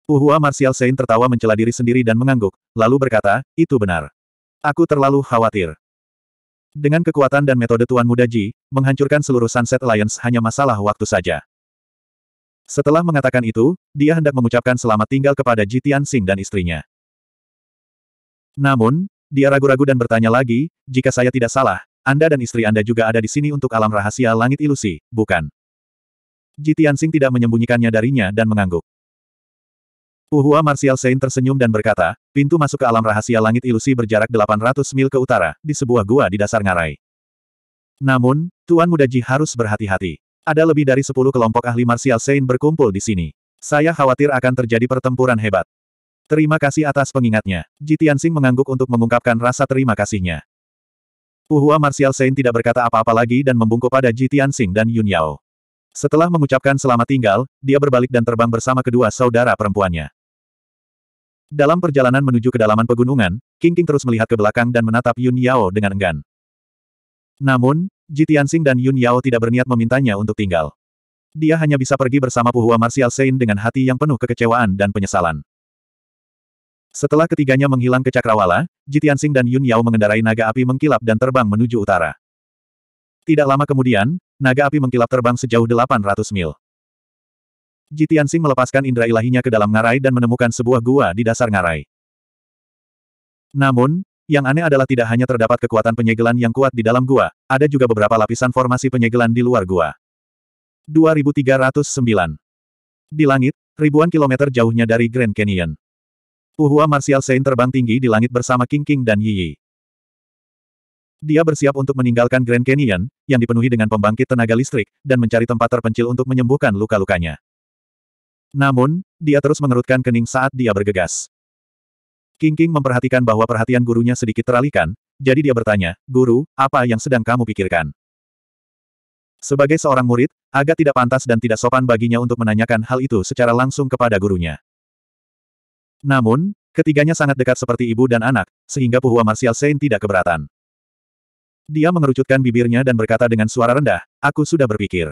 Uhua Martial Saint tertawa mencela diri sendiri dan mengangguk, lalu berkata, itu benar. Aku terlalu khawatir. Dengan kekuatan dan metode Tuan Muda Ji, menghancurkan seluruh Sunset Alliance hanya masalah waktu saja. Setelah mengatakan itu, dia hendak mengucapkan selamat tinggal kepada Ji Tianxing dan istrinya. Namun, dia ragu-ragu dan bertanya lagi, jika saya tidak salah, anda dan istri Anda juga ada di sini untuk alam rahasia langit ilusi, bukan? Jitiansing tidak menyembunyikannya darinya dan mengangguk. Uhua Martial Saint tersenyum dan berkata, pintu masuk ke alam rahasia langit ilusi berjarak 800 mil ke utara, di sebuah gua di dasar ngarai. Namun, Tuan Muda Ji harus berhati-hati. Ada lebih dari 10 kelompok ahli Martial Saint berkumpul di sini. Saya khawatir akan terjadi pertempuran hebat. Terima kasih atas pengingatnya. Jitiansing mengangguk untuk mengungkapkan rasa terima kasihnya. Uhua Martial Saint tidak berkata apa-apa lagi dan membungkuk pada Ji Tianxing dan Yun Yao. Setelah mengucapkan selamat tinggal, dia berbalik dan terbang bersama kedua saudara perempuannya. Dalam perjalanan menuju kedalaman pegunungan, King King terus melihat ke belakang dan menatap Yun Yao dengan enggan. Namun, Ji Tianxing dan Yun Yao tidak berniat memintanya untuk tinggal. Dia hanya bisa pergi bersama Puhua Martial Saint dengan hati yang penuh kekecewaan dan penyesalan. Setelah ketiganya menghilang ke Cakrawala, Jitian Sing dan Yun Yao mengendarai naga api mengkilap dan terbang menuju utara. Tidak lama kemudian, naga api mengkilap terbang sejauh 800 mil. Jitian Sing melepaskan indera ilahinya ke dalam ngarai dan menemukan sebuah gua di dasar ngarai. Namun, yang aneh adalah tidak hanya terdapat kekuatan penyegelan yang kuat di dalam gua, ada juga beberapa lapisan formasi penyegelan di luar gua. 2309 Di langit, ribuan kilometer jauhnya dari Grand Canyon. Uhua Martial Sein terbang tinggi di langit bersama King King dan Yi Yi. Dia bersiap untuk meninggalkan Grand Canyon, yang dipenuhi dengan pembangkit tenaga listrik, dan mencari tempat terpencil untuk menyembuhkan luka-lukanya. Namun, dia terus mengerutkan kening saat dia bergegas. King King memperhatikan bahwa perhatian gurunya sedikit teralihkan, jadi dia bertanya, Guru, apa yang sedang kamu pikirkan? Sebagai seorang murid, agak tidak pantas dan tidak sopan baginya untuk menanyakan hal itu secara langsung kepada gurunya. Namun, ketiganya sangat dekat seperti ibu dan anak, sehingga Puhua Martial Saint tidak keberatan. Dia mengerucutkan bibirnya dan berkata dengan suara rendah, aku sudah berpikir.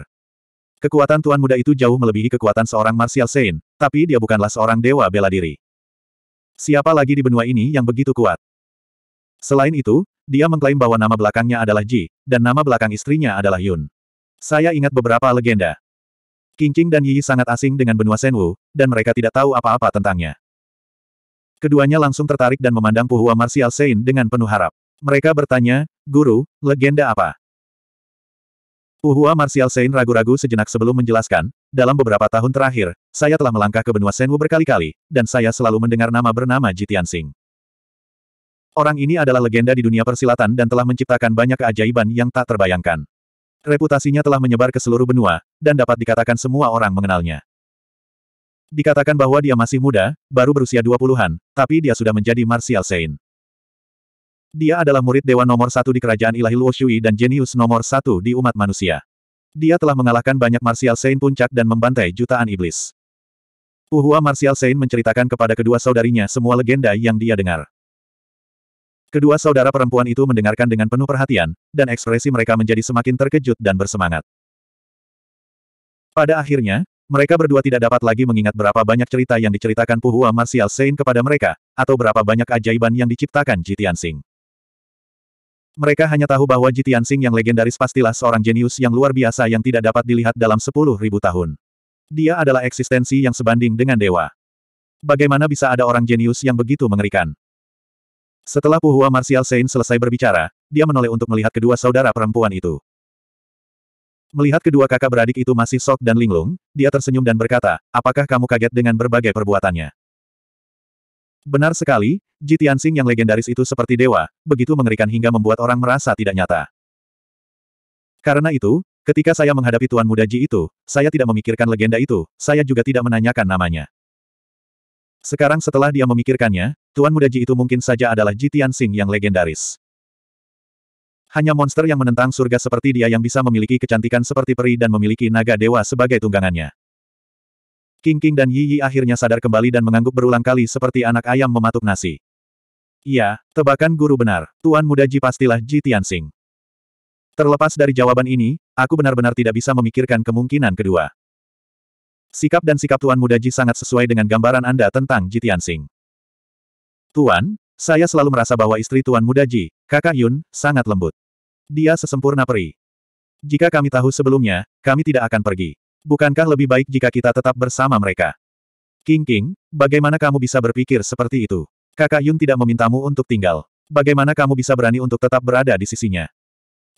Kekuatan Tuan Muda itu jauh melebihi kekuatan seorang Martial Saint, tapi dia bukanlah seorang dewa bela diri. Siapa lagi di benua ini yang begitu kuat? Selain itu, dia mengklaim bahwa nama belakangnya adalah Ji, dan nama belakang istrinya adalah Yun. Saya ingat beberapa legenda. King dan Yi sangat asing dengan benua Senwu, dan mereka tidak tahu apa-apa tentangnya. Keduanya langsung tertarik dan memandang Puhua Martial Sein dengan penuh harap. Mereka bertanya, Guru, legenda apa? Puhua Martial Sein ragu-ragu sejenak sebelum menjelaskan, dalam beberapa tahun terakhir, saya telah melangkah ke benua Senwu berkali-kali, dan saya selalu mendengar nama bernama Jitian Sing. Orang ini adalah legenda di dunia persilatan dan telah menciptakan banyak keajaiban yang tak terbayangkan. Reputasinya telah menyebar ke seluruh benua, dan dapat dikatakan semua orang mengenalnya. Dikatakan bahwa dia masih muda, baru berusia 20-an, tapi dia sudah menjadi Martial Saint. Dia adalah murid dewa nomor satu di kerajaan ilahi Luoshui dan jenius nomor satu di umat manusia. Dia telah mengalahkan banyak Martial Saint puncak dan membantai jutaan iblis. Uhua Martial Saint menceritakan kepada kedua saudarinya semua legenda yang dia dengar. Kedua saudara perempuan itu mendengarkan dengan penuh perhatian, dan ekspresi mereka menjadi semakin terkejut dan bersemangat. Pada akhirnya, mereka berdua tidak dapat lagi mengingat berapa banyak cerita yang diceritakan Puhua Martial Saint kepada mereka, atau berapa banyak ajaiban yang diciptakan Jitian Sing. Mereka hanya tahu bahwa Jitian Sing yang legendaris pastilah seorang jenius yang luar biasa yang tidak dapat dilihat dalam sepuluh ribu tahun. Dia adalah eksistensi yang sebanding dengan dewa. Bagaimana bisa ada orang jenius yang begitu mengerikan? Setelah Puhua Martial Saint selesai berbicara, dia menoleh untuk melihat kedua saudara perempuan itu. Melihat kedua kakak beradik itu masih sok dan linglung, dia tersenyum dan berkata, apakah kamu kaget dengan berbagai perbuatannya? Benar sekali, Ji Tianxing yang legendaris itu seperti dewa, begitu mengerikan hingga membuat orang merasa tidak nyata. Karena itu, ketika saya menghadapi Tuan Muda Ji itu, saya tidak memikirkan legenda itu, saya juga tidak menanyakan namanya. Sekarang setelah dia memikirkannya, Tuan Muda Ji itu mungkin saja adalah Ji Tianxing yang legendaris. Hanya monster yang menentang surga seperti dia yang bisa memiliki kecantikan seperti peri dan memiliki naga dewa sebagai tunggangannya. King King dan Yi Yi akhirnya sadar kembali dan mengangguk berulang kali seperti anak ayam mematuk nasi. Iya, tebakan guru benar, Tuan Muda Ji pastilah Ji Tianxing. Terlepas dari jawaban ini, aku benar-benar tidak bisa memikirkan kemungkinan kedua. Sikap dan sikap Tuan Muda Ji sangat sesuai dengan gambaran Anda tentang Ji Tianxing. Tuan, saya selalu merasa bahwa istri Tuan Muda Ji, kakak Yun, sangat lembut. Dia sesempurna peri. Jika kami tahu sebelumnya, kami tidak akan pergi. Bukankah lebih baik jika kita tetap bersama mereka? King King, bagaimana kamu bisa berpikir seperti itu? Kakak Yun tidak memintamu untuk tinggal. Bagaimana kamu bisa berani untuk tetap berada di sisinya?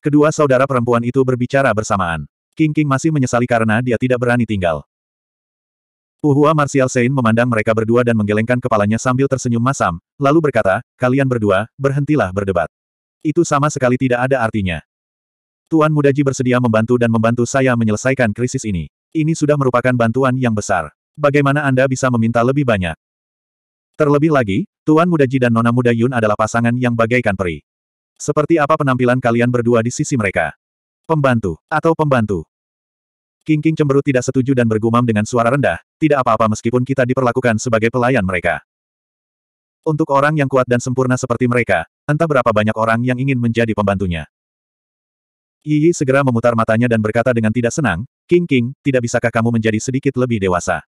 Kedua saudara perempuan itu berbicara bersamaan. King King masih menyesali karena dia tidak berani tinggal. Uhua Martial Sein memandang mereka berdua dan menggelengkan kepalanya sambil tersenyum masam, lalu berkata, kalian berdua, berhentilah berdebat. Itu sama sekali tidak ada artinya. Tuan Mudaji bersedia membantu dan membantu saya menyelesaikan krisis ini. Ini sudah merupakan bantuan yang besar. Bagaimana Anda bisa meminta lebih banyak? Terlebih lagi, Tuan Mudaji dan Nona Muda Yun adalah pasangan yang bagaikan peri. Seperti apa penampilan kalian berdua di sisi mereka? Pembantu, atau pembantu? King King cemberut tidak setuju dan bergumam dengan suara rendah, tidak apa-apa meskipun kita diperlakukan sebagai pelayan mereka. Untuk orang yang kuat dan sempurna seperti mereka, Entah berapa banyak orang yang ingin menjadi pembantunya. Yi segera memutar matanya dan berkata dengan tidak senang, King King, tidak bisakah kamu menjadi sedikit lebih dewasa?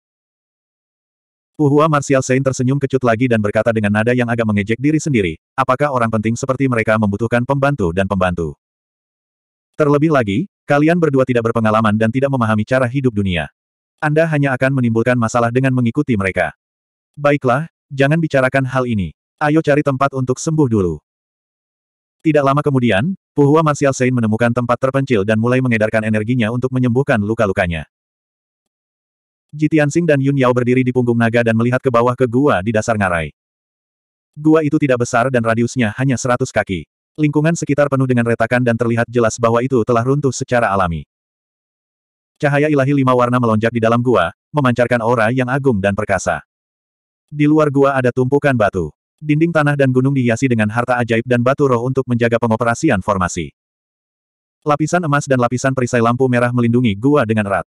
Uhua Martial Saint tersenyum kecut lagi dan berkata dengan nada yang agak mengejek diri sendiri, apakah orang penting seperti mereka membutuhkan pembantu dan pembantu? Terlebih lagi, kalian berdua tidak berpengalaman dan tidak memahami cara hidup dunia. Anda hanya akan menimbulkan masalah dengan mengikuti mereka. Baiklah, jangan bicarakan hal ini. Ayo cari tempat untuk sembuh dulu. Tidak lama kemudian, Puhua Martial Sein menemukan tempat terpencil dan mulai mengedarkan energinya untuk menyembuhkan luka-lukanya. Jitiansing dan Yun Yao berdiri di punggung naga dan melihat ke bawah ke gua di dasar ngarai. Gua itu tidak besar dan radiusnya hanya seratus kaki. Lingkungan sekitar penuh dengan retakan dan terlihat jelas bahwa itu telah runtuh secara alami. Cahaya ilahi lima warna melonjak di dalam gua, memancarkan aura yang agung dan perkasa. Di luar gua ada tumpukan batu. Dinding tanah dan gunung dihiasi dengan harta ajaib dan batu roh untuk menjaga pengoperasian formasi. Lapisan emas dan lapisan perisai lampu merah melindungi gua dengan erat.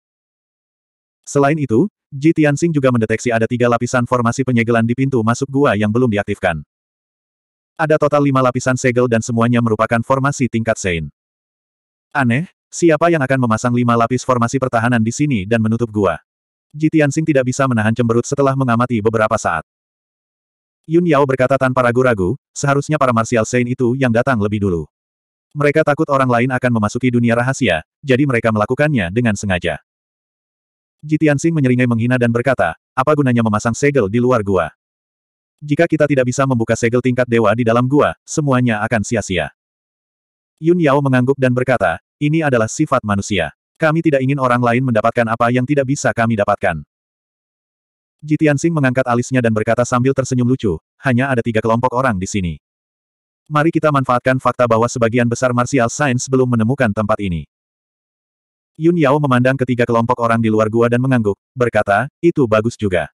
Selain itu, Ji Tianxing juga mendeteksi ada tiga lapisan formasi penyegelan di pintu masuk gua yang belum diaktifkan. Ada total lima lapisan segel dan semuanya merupakan formasi tingkat Sein. Aneh, siapa yang akan memasang lima lapis formasi pertahanan di sini dan menutup gua? Ji Tianxing tidak bisa menahan cemberut setelah mengamati beberapa saat. Yun Yao berkata tanpa ragu-ragu, seharusnya para Martial Saint itu yang datang lebih dulu. Mereka takut orang lain akan memasuki dunia rahasia, jadi mereka melakukannya dengan sengaja. Jitiansing menyeringai menghina dan berkata, apa gunanya memasang segel di luar gua? Jika kita tidak bisa membuka segel tingkat dewa di dalam gua, semuanya akan sia-sia. Yun Yao mengangguk dan berkata, ini adalah sifat manusia. Kami tidak ingin orang lain mendapatkan apa yang tidak bisa kami dapatkan. Jitian Sing mengangkat alisnya dan berkata sambil tersenyum lucu, hanya ada tiga kelompok orang di sini. Mari kita manfaatkan fakta bahwa sebagian besar martial science belum menemukan tempat ini. Yun Yao memandang ketiga kelompok orang di luar gua dan mengangguk, berkata, itu bagus juga.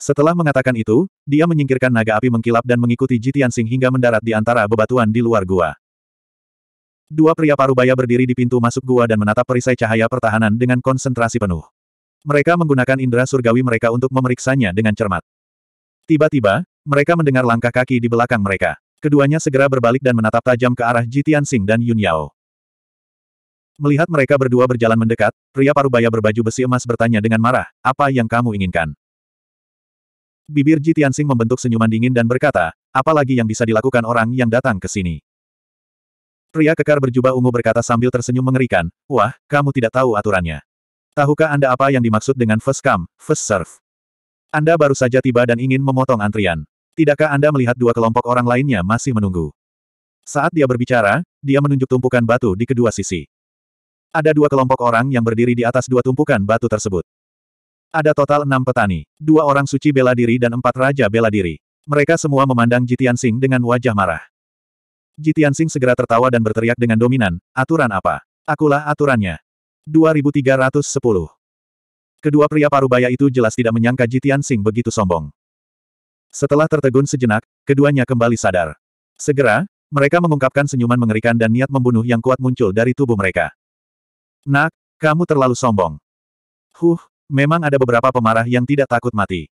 Setelah mengatakan itu, dia menyingkirkan naga api mengkilap dan mengikuti Jitian Sing hingga mendarat di antara bebatuan di luar gua. Dua pria parubaya berdiri di pintu masuk gua dan menatap perisai cahaya pertahanan dengan konsentrasi penuh. Mereka menggunakan indera surgawi mereka untuk memeriksanya dengan cermat. Tiba-tiba, mereka mendengar langkah kaki di belakang mereka. Keduanya segera berbalik dan menatap tajam ke arah Jitian Sing dan Yun Yao. Melihat mereka berdua berjalan mendekat, pria parubaya berbaju besi emas bertanya dengan marah, apa yang kamu inginkan? Bibir Jitian Sing membentuk senyuman dingin dan berkata, apalagi yang bisa dilakukan orang yang datang ke sini. Pria kekar berjubah ungu berkata sambil tersenyum mengerikan, wah, kamu tidak tahu aturannya. Tahukah Anda apa yang dimaksud dengan first come, first serve? Anda baru saja tiba dan ingin memotong antrian. Tidakkah Anda melihat dua kelompok orang lainnya masih menunggu? Saat dia berbicara, dia menunjuk tumpukan batu di kedua sisi. Ada dua kelompok orang yang berdiri di atas dua tumpukan batu tersebut. Ada total enam petani, dua orang suci bela diri dan empat raja bela diri. Mereka semua memandang Jitian Sing dengan wajah marah. Jitian Sing segera tertawa dan berteriak dengan dominan, aturan apa? Akulah aturannya. 2310. Kedua pria parubaya itu jelas tidak menyangka Jitian Sing begitu sombong. Setelah tertegun sejenak, keduanya kembali sadar. Segera, mereka mengungkapkan senyuman mengerikan dan niat membunuh yang kuat muncul dari tubuh mereka. Nak, kamu terlalu sombong. Huh, memang ada beberapa pemarah yang tidak takut mati.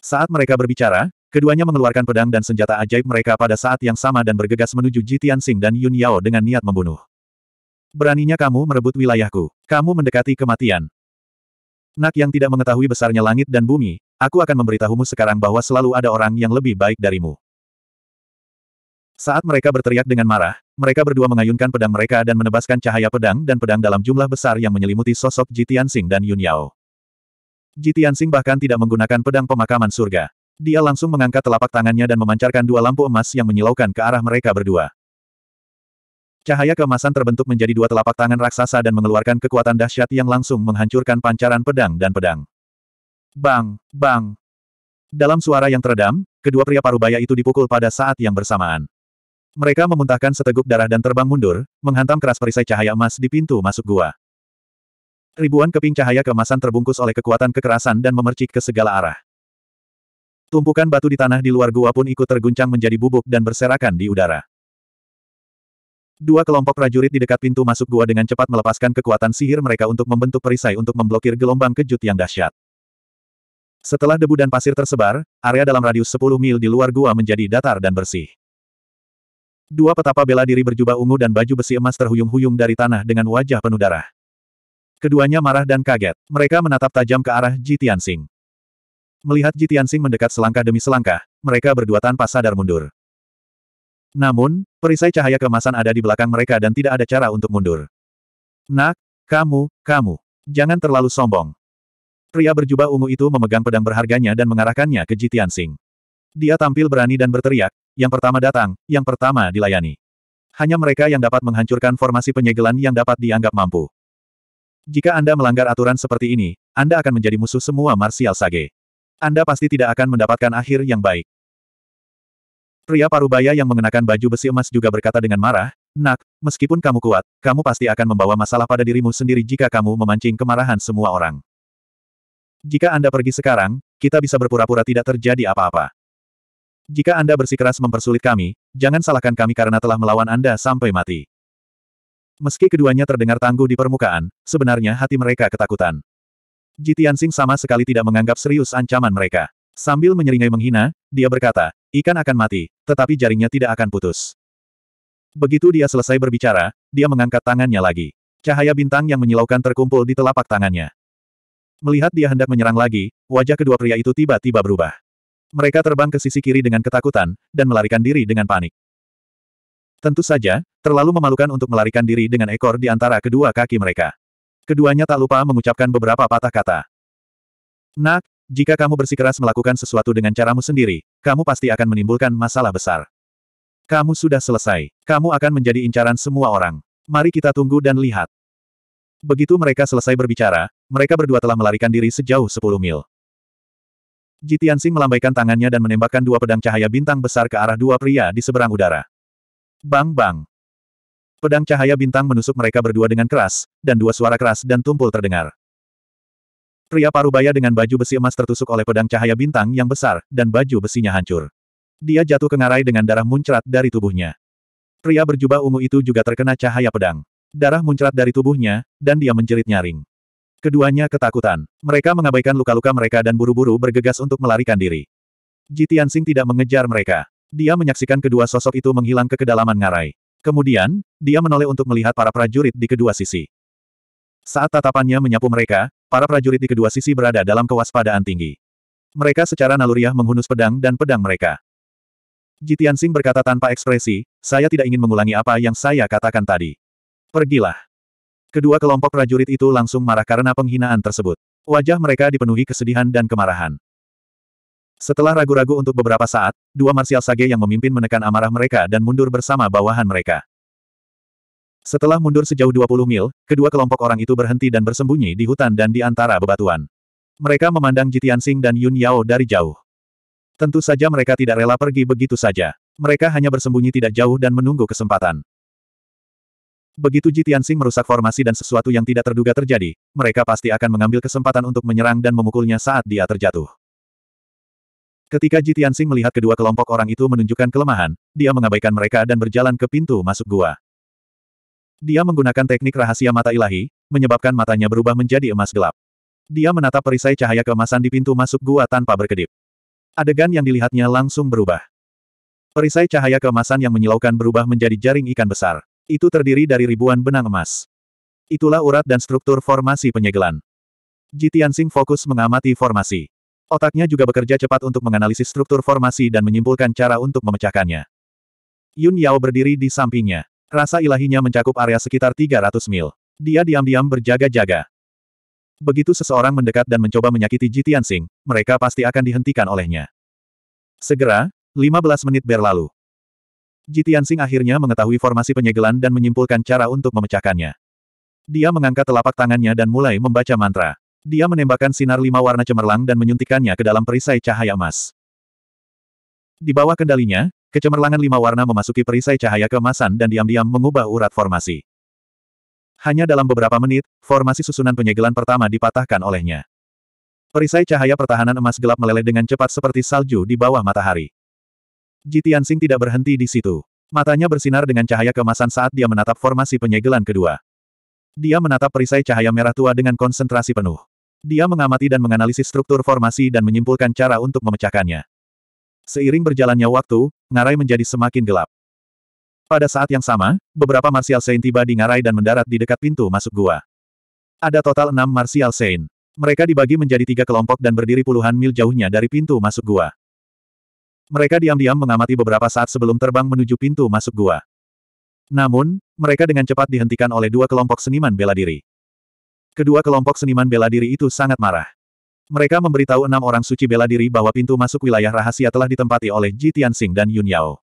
Saat mereka berbicara, keduanya mengeluarkan pedang dan senjata ajaib mereka pada saat yang sama dan bergegas menuju Jitian Sing dan Yun Yao dengan niat membunuh. Beraninya kamu merebut wilayahku. Kamu mendekati kematian. Nak yang tidak mengetahui besarnya langit dan bumi, aku akan memberitahumu sekarang bahwa selalu ada orang yang lebih baik darimu. Saat mereka berteriak dengan marah, mereka berdua mengayunkan pedang mereka dan menebaskan cahaya pedang dan pedang dalam jumlah besar yang menyelimuti sosok Jitiansing dan Yun Yao. Jitiansing bahkan tidak menggunakan pedang pemakaman surga. Dia langsung mengangkat telapak tangannya dan memancarkan dua lampu emas yang menyilaukan ke arah mereka berdua. Cahaya kemasan terbentuk menjadi dua telapak tangan raksasa dan mengeluarkan kekuatan dahsyat yang langsung menghancurkan pancaran pedang dan pedang. Bang! Bang! Dalam suara yang teredam, kedua pria parubaya itu dipukul pada saat yang bersamaan. Mereka memuntahkan seteguk darah dan terbang mundur, menghantam keras perisai cahaya emas di pintu masuk gua. Ribuan keping cahaya kemasan terbungkus oleh kekuatan kekerasan dan memercik ke segala arah. Tumpukan batu di tanah di luar gua pun ikut terguncang menjadi bubuk dan berserakan di udara. Dua kelompok prajurit di dekat pintu masuk gua dengan cepat melepaskan kekuatan sihir mereka untuk membentuk perisai untuk memblokir gelombang kejut yang dahsyat. Setelah debu dan pasir tersebar, area dalam radius 10 mil di luar gua menjadi datar dan bersih. Dua petapa bela diri berjubah ungu dan baju besi emas terhuyung-huyung dari tanah dengan wajah penuh darah. Keduanya marah dan kaget. Mereka menatap tajam ke arah Ji Tianxing. Melihat Ji Tianxing mendekat selangkah demi selangkah, mereka berdua tanpa sadar mundur. Namun, perisai cahaya kemasan ada di belakang mereka dan tidak ada cara untuk mundur. Nak, kamu, kamu. Jangan terlalu sombong. Pria berjubah ungu itu memegang pedang berharganya dan mengarahkannya ke Jitian Sing. Dia tampil berani dan berteriak, yang pertama datang, yang pertama dilayani. Hanya mereka yang dapat menghancurkan formasi penyegelan yang dapat dianggap mampu. Jika Anda melanggar aturan seperti ini, Anda akan menjadi musuh semua Martial Sage. Anda pasti tidak akan mendapatkan akhir yang baik. Pria parubaya yang mengenakan baju besi emas juga berkata dengan marah, Nak, meskipun kamu kuat, kamu pasti akan membawa masalah pada dirimu sendiri jika kamu memancing kemarahan semua orang. Jika Anda pergi sekarang, kita bisa berpura-pura tidak terjadi apa-apa. Jika Anda bersikeras mempersulit kami, jangan salahkan kami karena telah melawan Anda sampai mati. Meski keduanya terdengar tangguh di permukaan, sebenarnya hati mereka ketakutan. Jitian Singh sama sekali tidak menganggap serius ancaman mereka. Sambil menyeringai menghina, dia berkata, Ikan akan mati, tetapi jaringnya tidak akan putus. Begitu dia selesai berbicara, dia mengangkat tangannya lagi. Cahaya bintang yang menyilaukan terkumpul di telapak tangannya. Melihat dia hendak menyerang lagi, wajah kedua pria itu tiba-tiba berubah. Mereka terbang ke sisi kiri dengan ketakutan, dan melarikan diri dengan panik. Tentu saja, terlalu memalukan untuk melarikan diri dengan ekor di antara kedua kaki mereka. Keduanya tak lupa mengucapkan beberapa patah kata. Nak, jika kamu bersikeras melakukan sesuatu dengan caramu sendiri, kamu pasti akan menimbulkan masalah besar. Kamu sudah selesai. Kamu akan menjadi incaran semua orang. Mari kita tunggu dan lihat. Begitu mereka selesai berbicara, mereka berdua telah melarikan diri sejauh 10 mil. Jitiansing melambaikan tangannya dan menembakkan dua pedang cahaya bintang besar ke arah dua pria di seberang udara. Bang bang. Pedang cahaya bintang menusuk mereka berdua dengan keras, dan dua suara keras dan tumpul terdengar. Pria parubaya dengan baju besi emas tertusuk oleh pedang cahaya bintang yang besar, dan baju besinya hancur. Dia jatuh ke ngarai dengan darah muncrat dari tubuhnya. Pria berjubah ungu itu juga terkena cahaya pedang. Darah muncrat dari tubuhnya, dan dia menjerit nyaring. Keduanya ketakutan. Mereka mengabaikan luka-luka mereka dan buru-buru bergegas untuk melarikan diri. Jitian Sing tidak mengejar mereka. Dia menyaksikan kedua sosok itu menghilang ke kedalaman ngarai. Kemudian, dia menoleh untuk melihat para prajurit di kedua sisi. Saat tatapannya menyapu mereka, para prajurit di kedua sisi berada dalam kewaspadaan tinggi. Mereka secara naluriah menghunus pedang dan pedang mereka. Jitian Sing berkata tanpa ekspresi, saya tidak ingin mengulangi apa yang saya katakan tadi. Pergilah. Kedua kelompok prajurit itu langsung marah karena penghinaan tersebut. Wajah mereka dipenuhi kesedihan dan kemarahan. Setelah ragu-ragu untuk beberapa saat, dua Marsial Sage yang memimpin menekan amarah mereka dan mundur bersama bawahan mereka. Setelah mundur sejauh 20 mil, kedua kelompok orang itu berhenti dan bersembunyi di hutan dan di antara bebatuan. Mereka memandang Jitian Sing dan Yun Yao dari jauh. Tentu saja mereka tidak rela pergi begitu saja. Mereka hanya bersembunyi tidak jauh dan menunggu kesempatan. Begitu Jitian Sing merusak formasi dan sesuatu yang tidak terduga terjadi, mereka pasti akan mengambil kesempatan untuk menyerang dan memukulnya saat dia terjatuh. Ketika Jitian Sing melihat kedua kelompok orang itu menunjukkan kelemahan, dia mengabaikan mereka dan berjalan ke pintu masuk gua. Dia menggunakan teknik rahasia mata ilahi, menyebabkan matanya berubah menjadi emas gelap. Dia menatap perisai cahaya keemasan di pintu masuk gua tanpa berkedip. Adegan yang dilihatnya langsung berubah. Perisai cahaya keemasan yang menyilaukan berubah menjadi jaring ikan besar. Itu terdiri dari ribuan benang emas. Itulah urat dan struktur formasi penyegelan. Jitian fokus mengamati formasi. Otaknya juga bekerja cepat untuk menganalisis struktur formasi dan menyimpulkan cara untuk memecahkannya. Yun Yao berdiri di sampingnya. Rasa ilahinya mencakup area sekitar 300 mil. Dia diam-diam berjaga-jaga. Begitu seseorang mendekat dan mencoba menyakiti Jitian Tianxing, mereka pasti akan dihentikan olehnya. Segera, 15 menit berlalu. Jitian Tianxing akhirnya mengetahui formasi penyegelan dan menyimpulkan cara untuk memecahkannya. Dia mengangkat telapak tangannya dan mulai membaca mantra. Dia menembakkan sinar lima warna cemerlang dan menyuntikannya ke dalam perisai cahaya emas. Di bawah kendalinya, Kecemerlangan lima warna memasuki perisai cahaya keemasan dan diam-diam mengubah urat formasi. Hanya dalam beberapa menit, formasi susunan penyegelan pertama dipatahkan olehnya. Perisai cahaya pertahanan emas gelap meleleh dengan cepat seperti salju di bawah matahari. Ji Tianxing tidak berhenti di situ. Matanya bersinar dengan cahaya kemasan saat dia menatap formasi penyegelan kedua. Dia menatap perisai cahaya merah tua dengan konsentrasi penuh. Dia mengamati dan menganalisis struktur formasi dan menyimpulkan cara untuk memecahkannya. Seiring berjalannya waktu, ngarai menjadi semakin gelap. Pada saat yang sama, beberapa Martial Saint tiba di ngarai dan mendarat di dekat pintu masuk gua. Ada total enam Martial Saint. Mereka dibagi menjadi tiga kelompok dan berdiri puluhan mil jauhnya dari pintu masuk gua. Mereka diam-diam mengamati beberapa saat sebelum terbang menuju pintu masuk gua. Namun, mereka dengan cepat dihentikan oleh dua kelompok seniman bela diri. Kedua kelompok seniman bela diri itu sangat marah. Mereka memberitahu enam orang suci bela diri bahwa pintu masuk wilayah rahasia telah ditempati oleh Ji Tianxing dan Yun Yao.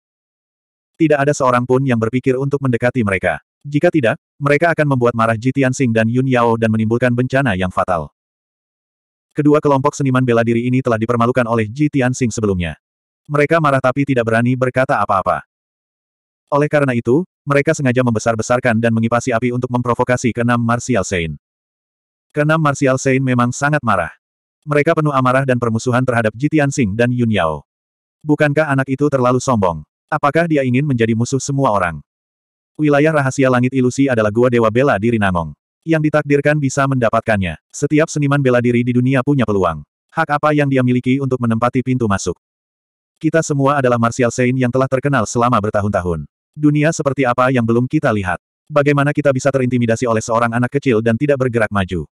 Tidak ada seorang pun yang berpikir untuk mendekati mereka. Jika tidak, mereka akan membuat marah Ji Tianxing dan Yun Yao dan menimbulkan bencana yang fatal. Kedua kelompok seniman bela diri ini telah dipermalukan oleh Ji Tianxing sebelumnya. Mereka marah tapi tidak berani berkata apa-apa. Oleh karena itu, mereka sengaja membesar-besarkan dan mengipasi api untuk memprovokasi keenam Martial Sein. Keenam Martial Sein memang sangat marah. Mereka penuh amarah dan permusuhan terhadap Jitian Sing dan Yun Yao. Bukankah anak itu terlalu sombong? Apakah dia ingin menjadi musuh semua orang? Wilayah rahasia langit ilusi adalah gua dewa bela diri Nanong, Yang ditakdirkan bisa mendapatkannya. Setiap seniman bela diri di dunia punya peluang. Hak apa yang dia miliki untuk menempati pintu masuk? Kita semua adalah Martial Saint yang telah terkenal selama bertahun-tahun. Dunia seperti apa yang belum kita lihat? Bagaimana kita bisa terintimidasi oleh seorang anak kecil dan tidak bergerak maju?